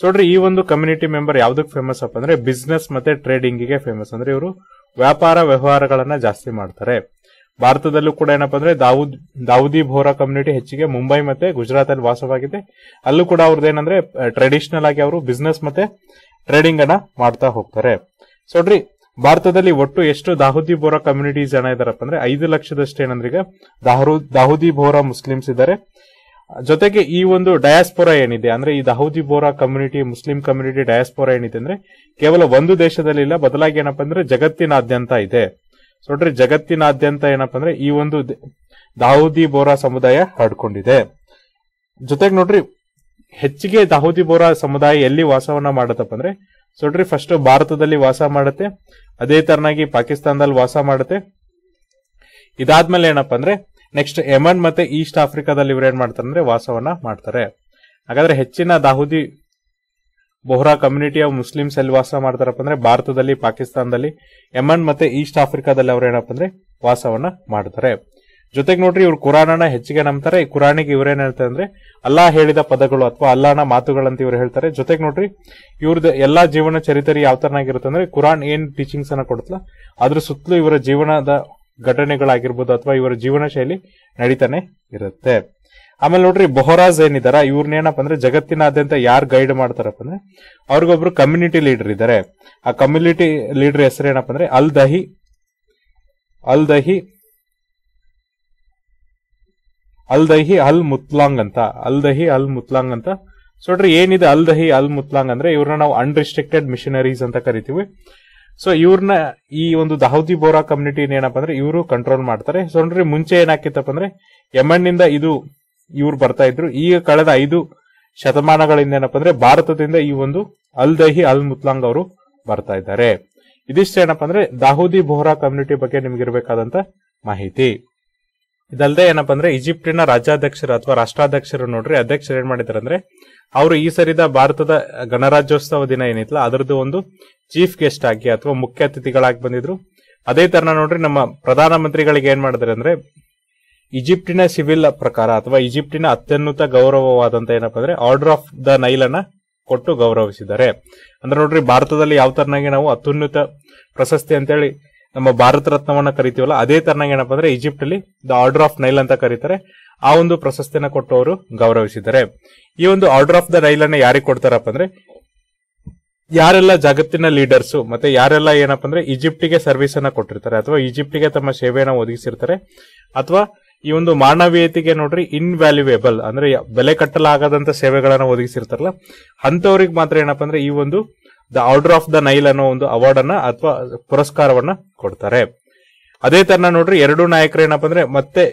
ಸೋಡ್ರಿ ಈ ಒಂದು ಕಮ್ಯುನಿಟಿ ಮೆಂಬರ್ ಯಾವ್ದಕ್ ಫೇಮಸ್ ಅಪ್ಪ ಅಂದ್ರೆ ಬಿಸ್ನೆಸ್ ಮತ್ತೆ ಟ್ರೇಡಿಂಗ್ ಗೆ ಫೇಮಸ್ ಅಂದ್ರೆ ಇವರು ವ್ಯಾಪಾರ ವ್ಯವಹಾರಗಳನ್ನ ಜಾಸ್ತಿ ಮಾಡ್ತಾರೆ ಭಾರತದಲ್ಲೂ ಕೂಡ ಏನಪ್ಪಾ ಅಂದ್ರೆ ದಾವೂದ್ ದಾವೂದಿ ಬೋರಾ ಕಮ್ಯುನಿಟಿ ಹೆಚ್ಚಿಗೆ ಮುಂಬೈ ಮತ್ತೆ ಗುಜರಾತ್ ಅಲ್ಲಿ ವಾಸವಾಗಿದೆ ಅಲ್ಲೂ ಕೂಡ ಅವ್ರದ್ದು ಏನಂದ್ರೆ ಟ್ರೆಡಿಷನಲ್ ಆಗಿ ಅವರು ಬಿಸ್ನೆಸ್ ಮತ್ತೆ ಟ್ರೇಡಿಂಗ್ ಅನ್ನ ಮಾಡ್ತಾ ಹೋಗ್ತಾರೆ ಸೊಡ್ರಿ ಭಾರತದಲ್ಲಿ ಒಟ್ಟು ಎಷ್ಟು ದಾಹುದಿ ಬೋರಾ ಕಮ್ಯುನಿಟೀಸ್ ಜನ ಇದಾರಪ್ಪ ಅಂದ್ರೆ ಐದು ಲಕ್ಷದಷ್ಟು ಏನಂದ್ರೆ ಈಗ ದಾಹುದಿ ಬೋರಾ ಮುಸ್ಲಿಮ್ಸ್ ಇದ್ದಾರೆ ಜೊತೆಗೆ ಈ ಒಂದು ಡಯಾಸ್ಪೋರಾ ಏನಿದೆ ಅಂದ್ರೆ ಈ Dawoodi Bohra community Muslim community diaspora ಏನಿದೆ ಅಂದ್ರೆ ಕೇವಲ ಒಂದು ದೇಶದಲ್ಲಿ ಇಲ್ಲ ಬದಲಾಗಿ ಏನಪ್ಪಾ ಅಂದ್ರೆ ಜಗತ್ತಿನಾದ್ಯಂತ ಇದೆ ನೋಡ್ರಿ ಜಗತ್ತಿನಾದ್ಯಂತ ಏನಪ್ಪಾ ಅಂದ್ರೆ ಈ ಒಂದು ದಾವೂದಿ ಬೋರಾ ಸಮುದಾಯ ಹರಡ್ಕೊಂಡಿದೆ ಜೊತೆಗೆ ನೋಡ್ರಿ ಹೆಚ್ಚಿಗೆ ದಾವೂದಿ ಬೋರಾ ಸಮುದಾಯ ಎಲ್ಲಿ ವಾಸವನ್ನ ಮಾಡತ್ತಪ್ಪ ಅಂದ್ರೆ ನೋಡ್ರಿ ಫಸ್ಟ್ ಭಾರತದಲ್ಲಿ ವಾಸ ಮಾಡುತ್ತೆ ಅದೇ ತರನಾಗಿ ಪಾಕಿಸ್ತಾನದಲ್ಲಿ ವಾಸ ಮಾಡುತ್ತೆ ಇದಾದ್ಮೇಲೆ ಏನಪ್ಪಾ ಅಂದ್ರೆ ನೆಕ್ಸ್ಟ್ ಯಮನ್ ಮತ್ತೆ ಈಸ್ಟ್ ಆಫ್ರಿಕಾದಲ್ಲಿ ಇವ್ರು ಏನ್ ಮಾಡ್ತಾರೆ ಅಂದ್ರೆ ವಾಸವನ್ನ ಮಾಡ್ತಾರೆ ಹಾಗಾದ್ರೆ ಹೆಚ್ಚಿನ Dawoodi Bohra community of Muslims ಅಲ್ಲಿ ವಾಸ ಮಾಡ್ತಾರಪ್ಪ ಅಂದ್ರೆ ಭಾರತದಲ್ಲಿ ಪಾಕಿಸ್ತಾನದಲ್ಲಿ ಯಮನ್ ಮತ್ತೆ ಈಸ್ಟ್ ಆಫ್ರಿಕಾದಲ್ಲಿ ಅವ್ರ ಏನಪ್ಪ ಅಂದ್ರೆ ವಾಸವನ್ನ ಮಾಡ್ತಾರೆ ಜೊತೆಗೆ ನೋಡ್ರಿ ಇವ್ರು ಕುರಾನನ್ನ ಹೆಚ್ಚಿಗೆ ನಂಬ್ತಾರೆ ಈ ಕುರಾನಿಗೆ ಇವ್ರೇನ್ ಹೇಳ್ತಾರೆ ಅಂದ್ರೆ ಅಲ್ಲಾ ಹೇಳಿದ ಪದಗಳು ಅಥವಾ ಅಲ್ಲಾನ ಮಾತುಗಳಂತ ಇವ್ರು ಹೇಳ್ತಾರೆ ಜೊತೆಗೆ ನೋಡ್ರಿ ಇವ್ರದ ಎಲ್ಲಾ ಜೀವನ ಚರಿತ್ರೆ ಯಾವ ತರನಾಗಿರುತ್ತೆ ಅಂದ್ರೆ ಕುರಾನ್ ಏನ್ ಟೀಚಿಂಗ್ಸ್ ಅನ್ನ ಕೊಡ್ತಲ್ಲ ಅದ್ರ ಸುತ್ತಲೂ ಇವರ ಜೀವನದ ಘಟನೆಗಳಾಗಿರ್ಬೋದು ಅಥವಾ ಇವರ ಜೀವನ ಶೈಲಿ ನಡೀತಾನೆ ಇರುತ್ತೆ ಆಮೇಲೆ ನೋಡ್ರಿ ಬೊಹರಾಜ್ ಏನಿದಾರ ಇವ್ರನ್ನ ಏನಪ್ಪ ಅಂದ್ರೆ ಜಗತ್ತಿನಾದ್ಯಂತ ಯಾರು ಗೈಡ್ ಮಾಡ್ತಾರಪ್ಪ ಅಂದ್ರೆ ಅವ್ರಿಗೊಬ್ರು ಕಮ್ಯುನಿಟಿ ಲೀಡರ್ ಇದ್ದಾರೆ ಆ ಕಮ್ಯುನಿಟಿ ಲೀಡರ್ ಹೆಸರು ಏನಪ್ಪ ಅಂದ್ರೆ ಅಲ್ ದಹಿ ಅಲ್ ದಹಿ ಅಲ್ ದಹಿ ಅಲ್ ಮುತ್ಲಾಂಗ್ ಅಂತ ಅಲ್ ದಹಿ ಅಲ್ ಮುತ್ಲಾಂಗ್ ಅಂತ ಸೊ ನೋಡ್ರಿ ಏನಿದೆ ಅಲ್ ದಹಿ ಅಲ್ ಮುತ್ಲಾಂಗ್ ಅಂದ್ರೆ ಇವ್ರನ್ನ ನಾವು ಅನ್ರಿಸ್ಟ್ರಿಕ್ಟೆಡ್ ಮಿಷನರೀಸ್ ಅಂತ ಕರಿತೀವಿ ಸೊ ಇವ್ರನ್ನ ಈ ಒಂದು ದಹೌದಿ ಬೋರಾ ಕಮ್ಯುನಿಟಿ ಏನಪ್ಪ ಅಂದ್ರೆ ಇವರು ಕಂಟ್ರೋಲ್ ಮಾಡ್ತಾರೆ ಸೊ ನೋಡ್ರಿ ಮುಂಚೆ ಏನಾಕಿತ್ತಪ್ಪ ಅಂದ್ರೆ ಯಮನ್ ನಿಂದ ಇದು ಇವ್ರು ಬರ್ತಾ ಇದ್ರು ಈಗ ಕಳೆದ ಐದು ಶತಮಾನಗಳಿಂದ ಏನಪ್ಪಾ ಅಂದ್ರೆ ಭಾರತದಿಂದ ಈ ಒಂದು ಅಲ್ ದಹಿ ಅಲ್ ಮುತ್ಲಾಂಗ್ ಅವರು ಬರ್ತಾ ಇದ್ದಾರೆ ಇದಿಷ್ಟು ಏನಪ್ಪಾ ಅಂದ್ರೆ ದಾಹೂದಿ ಬೋಹ್ರಾ ಕಮ್ಯುನಿಟಿ ಬಗ್ಗೆ ಇರಬೇಕಾದಂತ ಮಾಹಿತಿ ಇದಲ್ಲದೆ ಏನಪ್ಪಾ ಅಂದ್ರೆ ಈಜಿಪ್ಟಿನ ರಾಜ್ಯಾಧ್ಯಕ್ಷರು ಅಥವಾ ರಾಷ್ಟ್ರಾಧ್ಯಕ್ಷರು ನೋಡ್ರಿ ಅಧ್ಯಕ್ಷರು ಏನ್ ಮಾಡಿದಾರೆ ಅಂದ್ರೆ ಅವರು ಈ ಸರಿದ ಭಾರತದ ಗಣರಾಜ್ಯೋತ್ಸವ ದಿನ ಏನಿತ್ತಲ್ಲ ಅದರದ್ದು ಒಂದು ಚೀಫ್ ಗೆಸ್ಟ್ ಆಗಿ ಅಥವಾ ಮುಖ್ಯ ಅತಿಥಿಗಳಾಗಿ ಬಂದಿದ್ರು ಅದೇ ತರ ನೋಡ್ರಿ ನಮ್ಮ ಪ್ರಧಾನಮಂತ್ರಿಗಳಿಗೆ ಏನ್ ಮಾಡಿದ್ರೆ ಅಂದ್ರೆ ಈಜಿಪ್ಟಿನ ಸಿವಿಲ್ ಪ್ರಕಾರ ಅಥವಾ ಈಜಿಪ್ಟಿನ ಅತ್ಯನ್ನುತ ಗೌರವವಾದಂತ ಏನಪ್ಪಾ ಅಂದ್ರೆ ಆರ್ಡರ್ ಆಫ್ ದ ನೈಲ್ ಅನ್ನ ಕೊಟ್ಟು ಗೌರವಿಸಿದ್ದಾರೆ ಅಂದ್ರೆ ನೋಡ್ರಿ ಭಾರತದಲ್ಲಿ ಯಾವ ತರನಾಗಿ ನಾವು ಅತ್ಯುನ್ನತ ಪ್ರಶಸ್ತಿ ಅಂತೇಳಿ ನಮ್ಮ ಭಾರತ ರತ್ನವನ್ನ ಕರಿತೀವಲ್ಲ ಅದೇ ತರನಾಗಿ ಏನಪ್ಪಾ ಅಂದ್ರೆ ಈಜಿಪ್ಟ್ ಅಲ್ಲಿ ದ ಆರ್ಡರ್ ಆಫ್ ನೈಲ್ ಅಂತ ಕರೀತಾರೆ ಆ ಒಂದು ಪ್ರಶಸ್ತಿಯನ್ನ ಕೊಟ್ಟು ಅವರು ಗೌರವಿಸಿದ್ದಾರೆ ಈ ಒಂದು ಆರ್ಡರ್ ಆಫ್ ದ ನೈಲ್ ಅನ್ನ ಯಾರಿಗೆ ಕೊಡ್ತಾರಪ್ಪ ಅಂದ್ರೆ ಯಾರೆಲ್ಲ ಜಗತ್ತಿನ ಲೀಡರ್ಸ್ ಮತ್ತೆ ಯಾರೆಲ್ಲ ಏನಪ್ಪ ಅಂದ್ರೆ ಈಜಿಪ್ಟಿಗೆ ಸರ್ವಿಸ್ ಅನ್ನ ಕೊಟ್ಟಿರ್ತಾರೆ ಅಥವಾ ಈಜಿಪ್ಟಿಗೆ ತಮ್ಮ ಸೇವೆಯನ್ನು ಒದಗಿಸಿರ್ತಾರೆ ಅಥವಾ ಈ ಒಂದು ಮಾನವೀಯತೆಗೆ ನೋಡ್ರಿ ಇನ್ವ್ಯಾಲ್ಯೂಯೇಬಲ್ ಅಂದ್ರೆ ಬೆಲೆ ಕಟ್ಟಲಾಗದಂತ ಸೇವೆಗಳನ್ನ ಒದಗಿಸಿರ್ತಾರಲ್ಲ ಅಂತವ್ರಿಗೆ ಮಾತ್ರ ಏನಪ್ಪ ಅಂದ್ರೆ ಈ ಒಂದು the order of the Nile ಅನ್ನೋ ಒಂದು ಅವಾರ್ಡ್ ಅನ್ನ ಅಥವಾ ಪುರಸ್ಕಾರವನ್ನ ಕೊಡ್ತಾರೆ ಅದೇ ತರ ನೋಡ್ರಿ ಎರಡು ನಾಯಕರು ಏನಪ್ಪ ಅಂದ್ರೆ ಮತ್ತೆ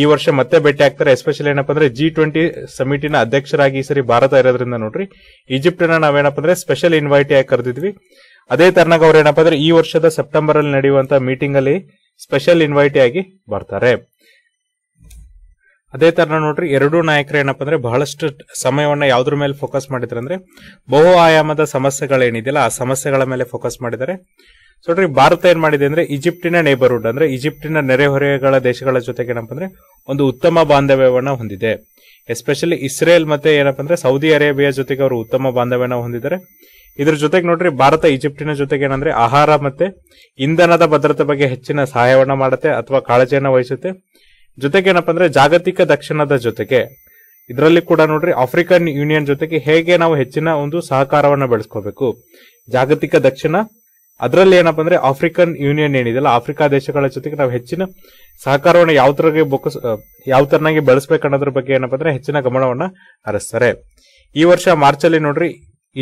ಈ ವರ್ಷ ಮತ್ತೆ ಭೇಟಿ ಆಗ್ತಾರೆ ಎಸ್ಪೆಷಲಿ ಏನಪ್ಪ ಅಂದ್ರೆ ಜಿ ಟ್ವೆಂಟಿ ಸಮಿಟಿನ ಅಧ್ಯಕ್ಷರಾಗಿ ಈ ಸರಿ ಭಾರತ ಇರೋದ್ರಿಂದ ನೋಡ್ರಿ ಈಜಿಪ್ಟ್ ನ ನಾವೇನಪ್ಪ ಅಂದ್ರೆ ಸ್ಪೆಷಲ್ ಇನ್ವೈಟಿ ಆಗಿ ಕರೆದಿದ್ವಿ ಅದೇ ತರನಾಗ ಅವ್ರು ಏನಪ್ಪಾ ಅಂದ್ರೆ ಈ ವರ್ಷದ ಸೆಪ್ಟೆಂಬರ್ ಅಲ್ಲಿ ನಡೆಯುವಂತ ಮೀಟಿಂಗ್ ಅಲ್ಲಿ ಸ್ಪೆಷಲ್ ಆಗಿ ಬರ್ತಾರೆ ಅದೇ ತರ ನೋಡ್ರಿ ಎರಡೂ ನಾಯಕರು ಏನಪ್ಪ ಅಂದ್ರೆ ಬಹಳಷ್ಟು ಸಮಯವನ್ನ ಯಾವ್ದ್ರ ಮೇಲೆ ಫೋಕಸ್ ಮಾಡಿದ್ರೆ ಅಂದ್ರೆ ಬಹು ಆಯಾಮದ ಸಮಸ್ಯೆಗಳೇನಿದೆಯಲ್ಲ ಆ ಸಮಸ್ಯೆಗಳ ಮೇಲೆ ಫೋಕಸ್ ಮಾಡಿದ್ದಾರೆ ನೋಡ್ರಿ ಭಾರತ ಏನ್ ಮಾಡಿದೆ ಅಂದ್ರೆ ಈಜಿಪ್ಟಿನ ನೇಬರ್ಹುಡ್ ಅಂದ್ರೆ ಈಜಿಪ್ಟಿನ ನೆರೆಹೊರೆಗಳ ದೇಶಗಳ ಜೊತೆಗೆ ಏನಪ್ಪ ಅಂದ್ರೆ ಒಂದು ಉತ್ತಮ ಬಾಂಧವ್ಯವನ್ನ ಹೊಂದಿದೆ ಎಸ್ಪೆಷಲಿ ಇಸ್ರೇಲ್ ಮತ್ತೆ ಏನಪ್ಪ ಅಂದ್ರೆ ಸೌದಿ ಅರೇಬಿಯಾ ಜೊತೆಗೆ ಅವರು ಉತ್ತಮ ಬಾಂಧವ್ಯನ ಹೊಂದಿದ್ದಾರೆ ಇದ್ರ ಜೊತೆಗೆ ನೋಡ್ರಿ ಭಾರತ ಈಜಿಪ್ಟಿನ ಜೊತೆಗೆ ಏನಂದ್ರೆ ಆಹಾರ ಮತ್ತೆ ಇಂಧನದ ಭದ್ರತೆ ಬಗ್ಗೆ ಹೆಚ್ಚಿನ ಸಹಾಯವನ್ನು ಮಾಡುತ್ತೆ ಅಥವಾ ಕಾಳಜಿಯನ್ನು ವಹಿಸುತ್ತೆ ಜೊತೆಗೆ ಏನಪ್ಪಾ ಅಂದ್ರೆ ಜಾಗತಿಕ ದಕ್ಷಿಣದ ಜೊತೆಗೆ ಇದರಲ್ಲಿ ಕೂಡ ನೋಡ್ರಿ ಆಫ್ರಿಕನ್ ಯೂನಿಯನ್ ಜೊತೆಗೆ ಹೇಗೆ ನಾವು ಹೆಚ್ಚಿನ ಒಂದು ಸಹಕಾರವನ್ನ ಬೆಳೆಸ್ಕೋಬೇಕು ಜಾಗತಿಕ ದಕ್ಷಿಣ ಅದರಲ್ಲಿ ಏನಪ್ಪಾ ಅಂದ್ರೆ ಆಫ್ರಿಕನ್ ಯೂನಿಯನ್ ಏನಿದೆಯಲ್ಲ ಆಫ್ರಿಕಾ ದೇಶಗಳ ಜೊತೆಗೆ ನಾವು ಹೆಚ್ಚಿನ ಸಹಕಾರವನ್ನು ಯಾವ ತರಗೆ ಯಾವ ತರನಾಗಿ ಬೆಳೆಸ್ಬೇಕನ್ನೋದ್ರ ಬಗ್ಗೆ ಏನಪ್ಪಾ ಅಂದ್ರೆ ಹೆಚ್ಚಿನ ಗಮನವನ್ನ ಹರಿಸ್ತಾರೆ ಈ ವರ್ಷ ಮಾರ್ಚ್ ಅಲ್ಲಿ ನೋಡ್ರಿ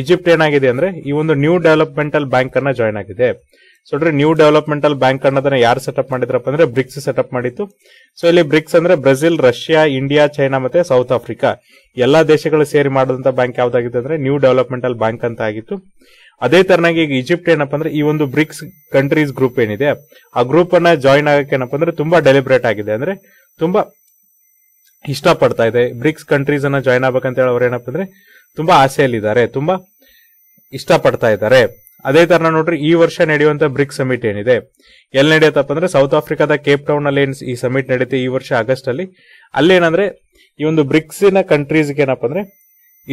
ಈಜಿಪ್ಟ್ ಏನಾಗಿದೆ ಅಂದ್ರೆ ಈ ಒಂದು ನ್ಯೂ ಡೆವಲಪ್ಮೆಂಟಲ್ ಬ್ಯಾಂಕ್ ಅನ್ನ ಜಾಯ್ನ್ ಆಗಿದೆ ಸೊ ನ್ಯೂ ಡೆವಲಪ್ಮೆಂಟಲ್ ಬ್ಯಾಂಕ್ ಅನ್ನೋದನ್ನ ಯಾರು ಸೆಟಪ್ ಮಾಡಿದ್ರಪ್ಪ ಅಂದ್ರೆ ಬ್ರಿಕ್ಸ್ ಸೆಟಪ್ ಮಾಡಿತ್ತು ಸೊ ಇಲ್ಲಿ ಬ್ರಿಕ್ಸ್ ಅಂದ್ರೆ ಬ್ರೆಜಿಲ್ ರಷ್ಯಾ ಇಂಡಿಯಾ ಚೈನಾ ಮತ್ತೆ ಸೌತ್ ಆಫ್ರಿಕಾ ಎಲ್ಲಾ ದೇಶಗಳು ಸೇರಿ ಮಾಡಿದಂತ ಬ್ಯಾಂಕ್ ಯಾವ್ದಾಗಿದೆ ಅಂದ್ರೆ ನ್ಯೂ ಡೆವಲಪ್ಮೆಂಟಲ್ ಬ್ಯಾಂಕ್ ಅಂತ ಆಗಿತ್ತು ಅದೇ ತರನಾಗಿ ಈಗ ಈಜಿಪ್ಟ್ ಏನಪ್ಪ ಅಂದ್ರೆ ಈ ಒಂದು ಬ್ರಿಕ್ಸ್ ಕಂಟ್ರೀಸ್ ಗ್ರೂಪ್ ಏನಿದೆ ಆ ಗ್ರೂಪ್ ಅನ್ನ ಜಾಯಿನ್ ಆಗಕ್ಕೆ ಏನಪ್ಪ ಅಂದ್ರೆ ತುಂಬಾ ಡೆಲಿಬ್ರೇಟ್ ಆಗಿದೆ ಅಂದ್ರೆ ತುಂಬಾ ಇಷ್ಟಪಡ್ತಾ ಇದೆ ಬ್ರಿಕ್ಸ್ ಕಂಟ್ರೀಸ್ ಅನ್ನ ಜಾಯ್ನ್ ಆಗ್ಬೇಕಂತ ಹೇಳಿ ಅವ್ರು ಏನಪ್ಪ ಅಂದ್ರೆ ತುಂಬಾ ಆಸೆಯಲ್ಲಿದ್ದಾರೆ ತುಂಬಾ ಇಷ್ಟಪಡ್ತಾ ಇದ್ದಾರೆ ಅದೇ ತರ ನೋಡ್ರಿ ಈ ವರ್ಷ ನಡೆಯುವಂತ ಬ್ರಿಕ್ಸ್ ಸಮಿಟ್ ಏನಿದೆ ಎಲ್ಲಿ ನಡೆಯುತ್ತಪ್ಪ ಅಂದ್ರೆ ಸೌತ್ ಆಫ್ರಿಕಾದ ಕೇಪ್ ಟೌನ್ ಅಲ್ಲಿ ಏನ್ ಈ ಸಮಿಟ್ ನಡೆಯುತ್ತೆ ಈ ವರ್ಷ ಆಗಸ್ಟ್ ಅಲ್ಲಿ ಅಲ್ಲಿ ಏನಂದ್ರೆ ಈ ಒಂದು ಬ್ರಿಕ್ಸ್ ನ ಕಂಟ್ರೀಸ್ಗೆ ಏನಪ್ಪ ಅಂದ್ರೆ